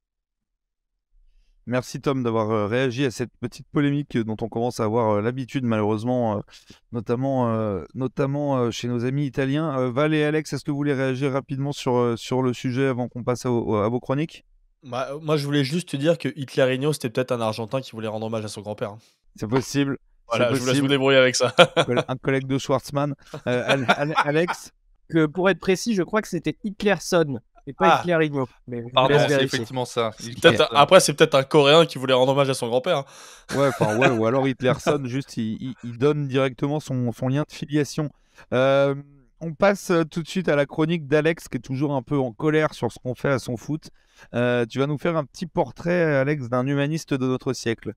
Merci Tom d'avoir euh, réagi à cette petite polémique euh, dont on commence à avoir euh, l'habitude malheureusement, notamment, notamment chez nos amis italiens. Val et Alex, est-ce que vous voulez réagir rapidement sur, sur le sujet avant qu'on passe à, vos chroniques bah, Moi je voulais juste te dire que Hitlerino c'était peut-être un Argentin qui voulait rendre hommage à son grand-père. Hein. C'est possible. Voilà, je vous laisse vous débrouiller avec ça. un collègue de Schwarzman. Alex Que pour être précis, je crois que c'était Hitlerson et pas ah. Mais Pardon, c'est effectivement ça. Euh. Après, c'est peut-être un Coréen qui voulait rendre hommage à son grand-père. Hein. Ouais, enfin, ou alors Hitler [laughs] sonne juste, il, donne directement son, son lien de filiation. Euh, on passe euh, tout de suite à la chronique d'Alex, qui est toujours un peu en colère sur ce qu'on fait à son foot. tu vas nous faire un petit portrait, Alex, d'un humaniste de notre siècle.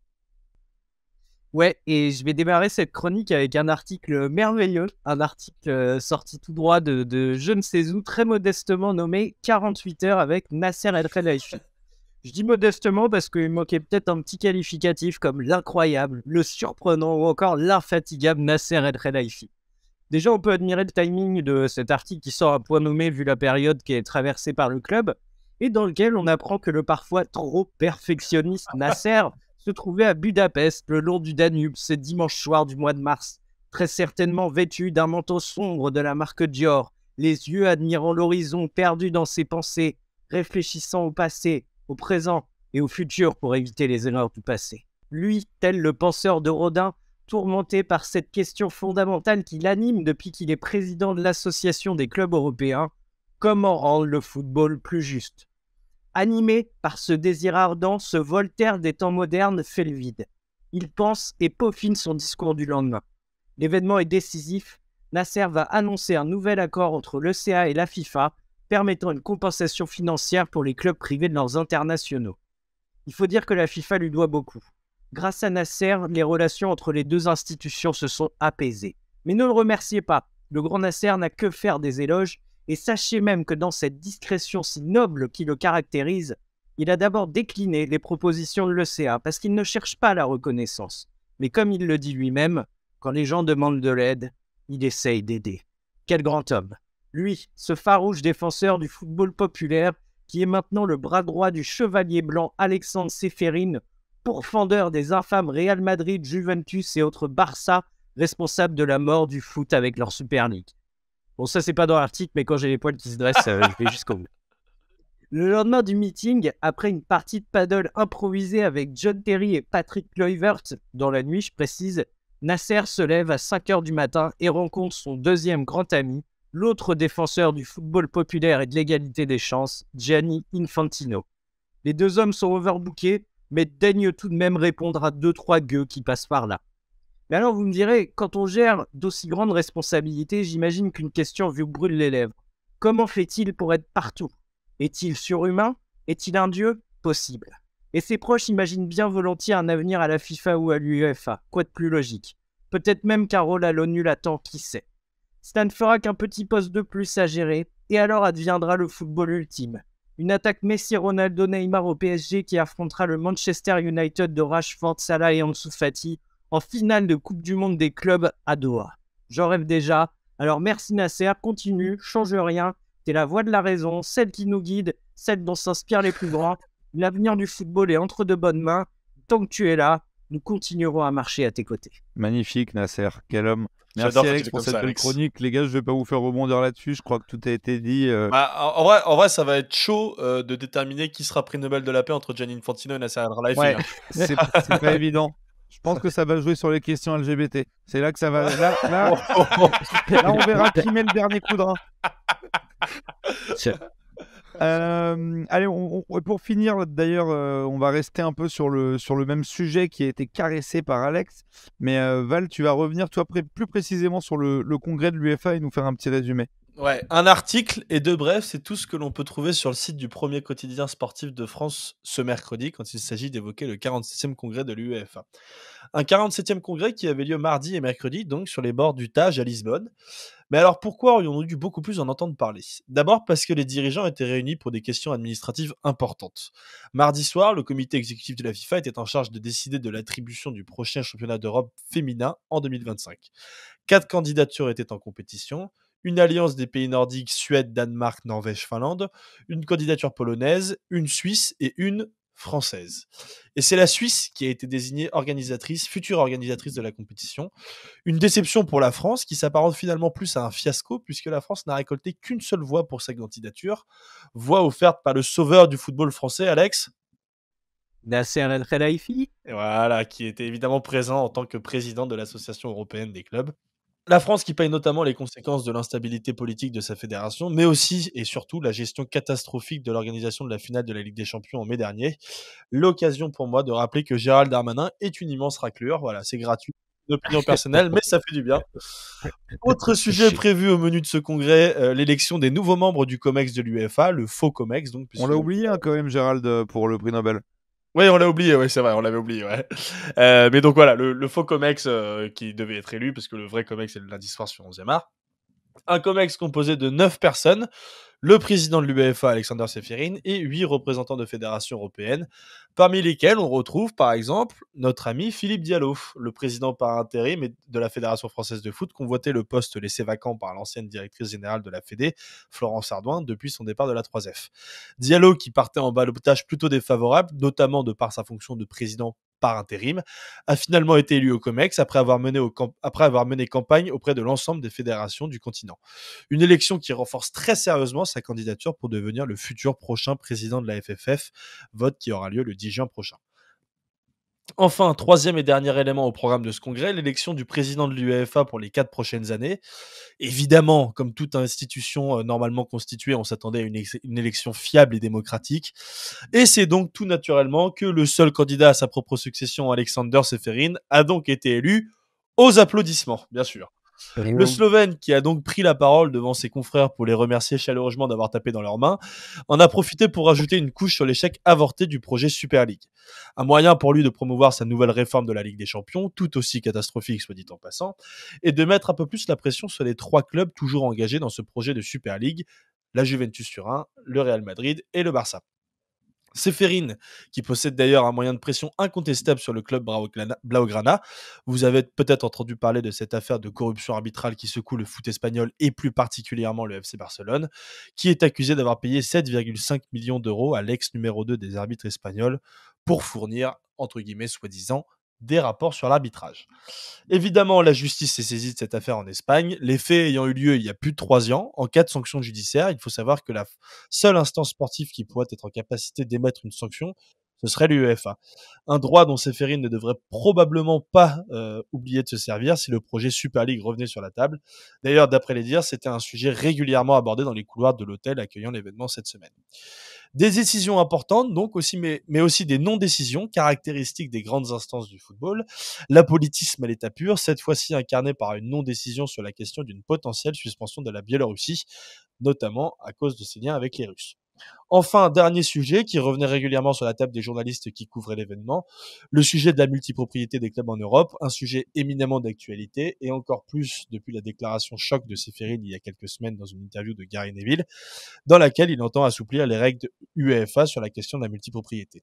Ouais, et je vais démarrer cette chronique avec un article merveilleux, un article euh, sorti tout droit de, je ne sais où, très modestement nommé 48 heures avec Nasser El Khelaifi. Je dis modestement parce qu'il manquait peut-être un petit qualificatif comme l'incroyable, le surprenant ou encore l'infatigable Nasser El Khelaifi. Déjà, on peut admirer le timing de cet article qui sort à point nommé vu la période qui est traversée par le club et dans lequel on apprend que le parfois trop perfectionniste Nasser se trouvait à Budapest, le long du Danube, ce dimanche soir du mois de mars, très certainement vêtu d'un manteau sombre de la marque Dior, les yeux admirant l'horizon perdu dans ses pensées, réfléchissant au passé, au présent et au futur pour éviter les erreurs du passé. Lui, tel le penseur de Rodin, tourmenté par cette question fondamentale qui l'anime depuis qu'il est président de l'Association des clubs européens, comment rendre le football plus juste Animé par ce désir ardent, ce Voltaire des temps modernes fait le vide. Il pense et peaufine son discours du lendemain. L'événement est décisif. Nasser va annoncer un nouvel accord entre l'ECA et la FIFA, permettant une compensation financière pour les clubs privés de leurs internationaux. Il faut dire que la FIFA lui doit beaucoup. Grâce à Nasser, les relations entre les deux institutions se sont apaisées. Mais ne le remerciez pas, le grand Nasser n'a que faire des éloges, et sachez même que dans cette discrétion si noble qui le caractérise, il a d'abord décliné les propositions de l'ECA parce qu'il ne cherche pas la reconnaissance. Mais comme il le dit lui-même, quand les gens demandent de l'aide, il essaye d'aider. Quel grand homme Lui, ce farouche défenseur du football populaire, qui est maintenant le bras droit du chevalier blanc Alexandre Seferine, pourfendeur des infâmes Real Madrid, Juventus et autres Barça, responsables de la mort du foot avec leur Super Bon, ça, c'est pas dans l'article, mais quand j'ai les poils qui se dressent, euh, je vais jusqu'au bout. [laughs] Le lendemain du meeting, après une partie de paddle improvisée avec John Terry et Patrick Kluivert, dans la nuit, je précise, Nasser se lève à 5 h du matin et rencontre son deuxième grand ami, l'autre défenseur du football populaire et de l'égalité des chances, Gianni Infantino. Les deux hommes sont overbookés, mais daignent tout de même répondre à deux trois gueux qui passent par là. Mais alors, vous me direz, quand on gère d'aussi grandes responsabilités, j'imagine qu'une question vous brûle les lèvres. Comment fait-il pour être partout Est-il surhumain Est-il un dieu Possible. Et ses proches imaginent bien volontiers un avenir à la FIFA ou à l'UEFA. Quoi de plus logique Peut-être même qu'un rôle à l'ONU l'attend, qui sait Cela ne fera qu'un petit poste de plus à gérer, et alors adviendra le football ultime. Une attaque Messi-Ronaldo-Neymar au PSG qui affrontera le Manchester United de Rashford, Salah et Ansu Fati en finale de Coupe du Monde des clubs à Doha. J'en rêve déjà. Alors merci Nasser, continue, change rien. T'es la voix de la raison, celle qui nous guide, celle dont s'inspirent les plus grands. L'avenir du football est entre de bonnes mains. Tant que tu es là, nous continuerons à marcher à tes côtés. Magnifique Nasser, quel homme. Merci Alex pour cette chronique. Les gars, je vais pas vous faire rebondir là-dessus. Je crois que tout a été dit. Euh. Bah, en, vrai, ça va être chaud euh, de déterminer qui sera prix Nobel de la paix entre Gianni Infantino et Nasser al hein. [laughs] c'est pas évident. Je pense que ça va jouer sur les questions LGBT. C'est là que ça va. [laughs] Oh, oh, oh. Là, on verra qui met le dernier coup de rein. Euh, allez, pour finir, d'ailleurs, euh, on va rester un peu sur le, sur le même sujet qui a été caressé par Alex. Mais euh, Val, tu vas revenir, toi, plus précisément sur le, le congrès de l'UFA et nous faire un petit résumé. Ouais, un article et deux brefs, c'est tout ce que l'on peut trouver sur le site du premier quotidien sportif de France ce mercredi quand il s'agit d'évoquer le 47e congrès de l'UEFA. Un 47e congrès qui avait lieu mardi et mercredi, donc sur les bords du Tage à Lisbonne. Mais alors pourquoi aurions-nous dû beaucoup plus en entendre parler D'abord parce que les dirigeants étaient réunis pour des questions administratives importantes. Mardi soir, le comité exécutif de la FIFA était en charge de décider de l'attribution du prochain championnat d'Europe féminin en 2025. Quatre candidatures étaient en compétition une alliance des pays nordiques, Suède, Danemark, Norvège, Finlande, une candidature polonaise, une Suisse et une française. Et c'est la Suisse qui a été désignée organisatrice, future organisatrice de la compétition. Une déception pour la France qui s'apparente finalement plus à un fiasco puisque la France n'a récolté qu'une seule voix pour sa candidature, voix offerte par le sauveur du football français, Alex. Nasser El Voilà, qui était évidemment présent en tant que président de l'Association européenne des clubs. La France qui paye notamment les conséquences de l'instabilité politique de sa fédération, mais aussi et surtout la gestion catastrophique de l'organisation de la finale de la Ligue des Champions en mai dernier. L'occasion pour moi de rappeler que Gérald Darmanin est une immense raclure. Voilà, c'est gratuit. d'opinion [laughs] personnelle, mais ça fait du bien. Autre [laughs] sujet prévu au menu de ce congrès, euh, l'élection des nouveaux membres du COMEX de l'UEFA, le faux COMEX. Donc, On l'a oublié hein, quand même, Gérald, euh, pour le prix Nobel. Oui, on l'a oublié, ouais, c'est vrai, on l'avait oublié. Ouais. Euh, mais donc voilà, le, le faux COMEX euh, qui devait être élu, parce que le vrai COMEX c'est le lundi soir sur 11e un COMEX composé de 9 personnes, le président de l'UEFA Alexander Seferin et 8 représentants de fédérations européennes, parmi lesquels on retrouve par exemple notre ami Philippe Diallo, le président par intérim de la Fédération française de foot, convoité le poste laissé vacant par l'ancienne directrice générale de la Fédé, Florence Ardouin, depuis son départ de la 3F. Diallo qui partait en balotage plutôt défavorable, notamment de par sa fonction de président par intérim, a finalement été élu au COMEX après avoir mené, après avoir mené campagne auprès de l'ensemble des fédérations du continent. Une élection qui renforce très sérieusement sa candidature pour devenir le futur prochain président de la FFF, vote qui aura lieu le 10 juin prochain. Enfin, troisième et dernier élément au programme de ce congrès, l'élection du président de l'UEFA pour les quatre prochaines années. Évidemment, comme toute institution euh, normalement constituée, on s'attendait à une, élection fiable et démocratique. Et c'est donc tout naturellement que le seul candidat à sa propre succession, Alexander Seferin, a donc été élu aux applaudissements, bien sûr. Le Slovène, qui a donc pris la parole devant ses confrères pour les remercier chaleureusement d'avoir tapé dans leurs mains, en a profité pour ajouter une couche sur l'échec avorté du projet Super League. Un moyen pour lui de promouvoir sa nouvelle réforme de la Ligue des Champions, tout aussi catastrophique soit dit en passant, et de mettre un peu plus la pression sur les trois clubs toujours engagés dans ce projet de Super League, la Juventus Turin, le Real Madrid et le Barça. Seferin, qui possède d'ailleurs un moyen de pression incontestable sur le club Blaugrana. Vous avez peut-être entendu parler de cette affaire de corruption arbitrale qui secoue le foot espagnol et plus particulièrement le FC Barcelone, qui est accusé d'avoir payé 7,5 millions d'euros à l'ex numéro 2 des arbitres espagnols pour fournir, entre guillemets, soi-disant, des rapports sur l'arbitrage. Évidemment, la justice s'est saisie de cette affaire en Espagne, les faits ayant eu lieu il y a plus de trois ans, en cas de sanction judiciaire, il faut savoir que la seule instance sportive qui pourrait être en capacité d'émettre une sanction, ce serait l'UEFA. Un droit dont Seferin ne devrait probablement pas euh, oublier de se servir si le projet Super League revenait sur la table. D'ailleurs, d'après les dires, c'était un sujet régulièrement abordé dans les couloirs de l'hôtel accueillant l'événement cette semaine. Des décisions importantes, donc aussi, mais, aussi des non-décisions, caractéristiques des grandes instances du football. La politisme à l'état pur, cette fois-ci incarné par une non-décision sur la question d'une potentielle suspension de la Biélorussie, notamment à cause de ses liens avec les Russes. Enfin, dernier sujet qui revenait régulièrement sur la table des journalistes qui couvraient l'événement, le sujet de la multipropriété des clubs en Europe, un sujet éminemment d'actualité et encore plus depuis la déclaration choc de Seferin il y a quelques semaines dans une interview de Gary Neville, dans laquelle il entend assouplir les règles UEFA sur la question de la multipropriété.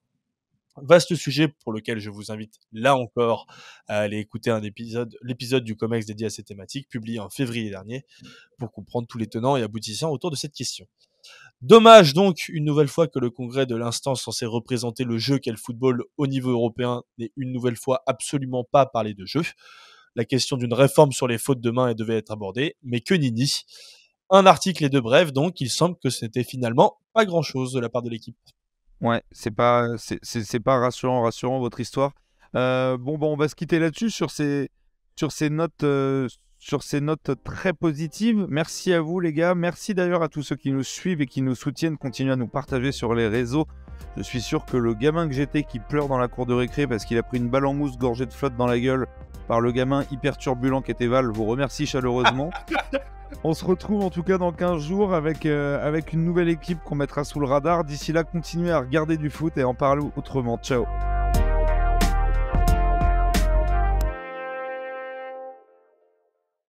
Vaste sujet pour lequel je vous invite là encore à aller écouter l'épisode du Comex dédié à ces thématiques, publié en février dernier, pour comprendre tous les tenants et aboutissants autour de cette question. Dommage donc une nouvelle fois que le congrès de l'instance censé représenter le jeu qu'est le football au niveau européen n'est une nouvelle fois absolument pas parlé de jeu. La question d'une réforme sur les fautes de main devait être abordée, mais que nini. Un article et deux brèves, donc il semble que ce n'était finalement pas grand-chose de la part de l'équipe. Ouais, c'est pas, c'est, pas rassurant, rassurant votre histoire. Euh, bon, bon, on va se quitter là-dessus sur ces, sur ces notes. Euh, sur ces notes très positives. Merci à vous les gars. Merci d'ailleurs à tous ceux qui nous suivent et qui nous soutiennent. Continuez à nous partager sur les réseaux. Je suis sûr que le gamin que j'étais qui pleure dans la cour de récré parce qu'il a pris une balle en mousse gorgée de flotte dans la gueule par le gamin hyper turbulent qui était Val vous remercie chaleureusement. [laughs] On se retrouve en tout cas dans 15 jours avec, euh, avec une nouvelle équipe qu'on mettra sous le radar. D'ici là, continuez à regarder du foot et en parler autrement. Ciao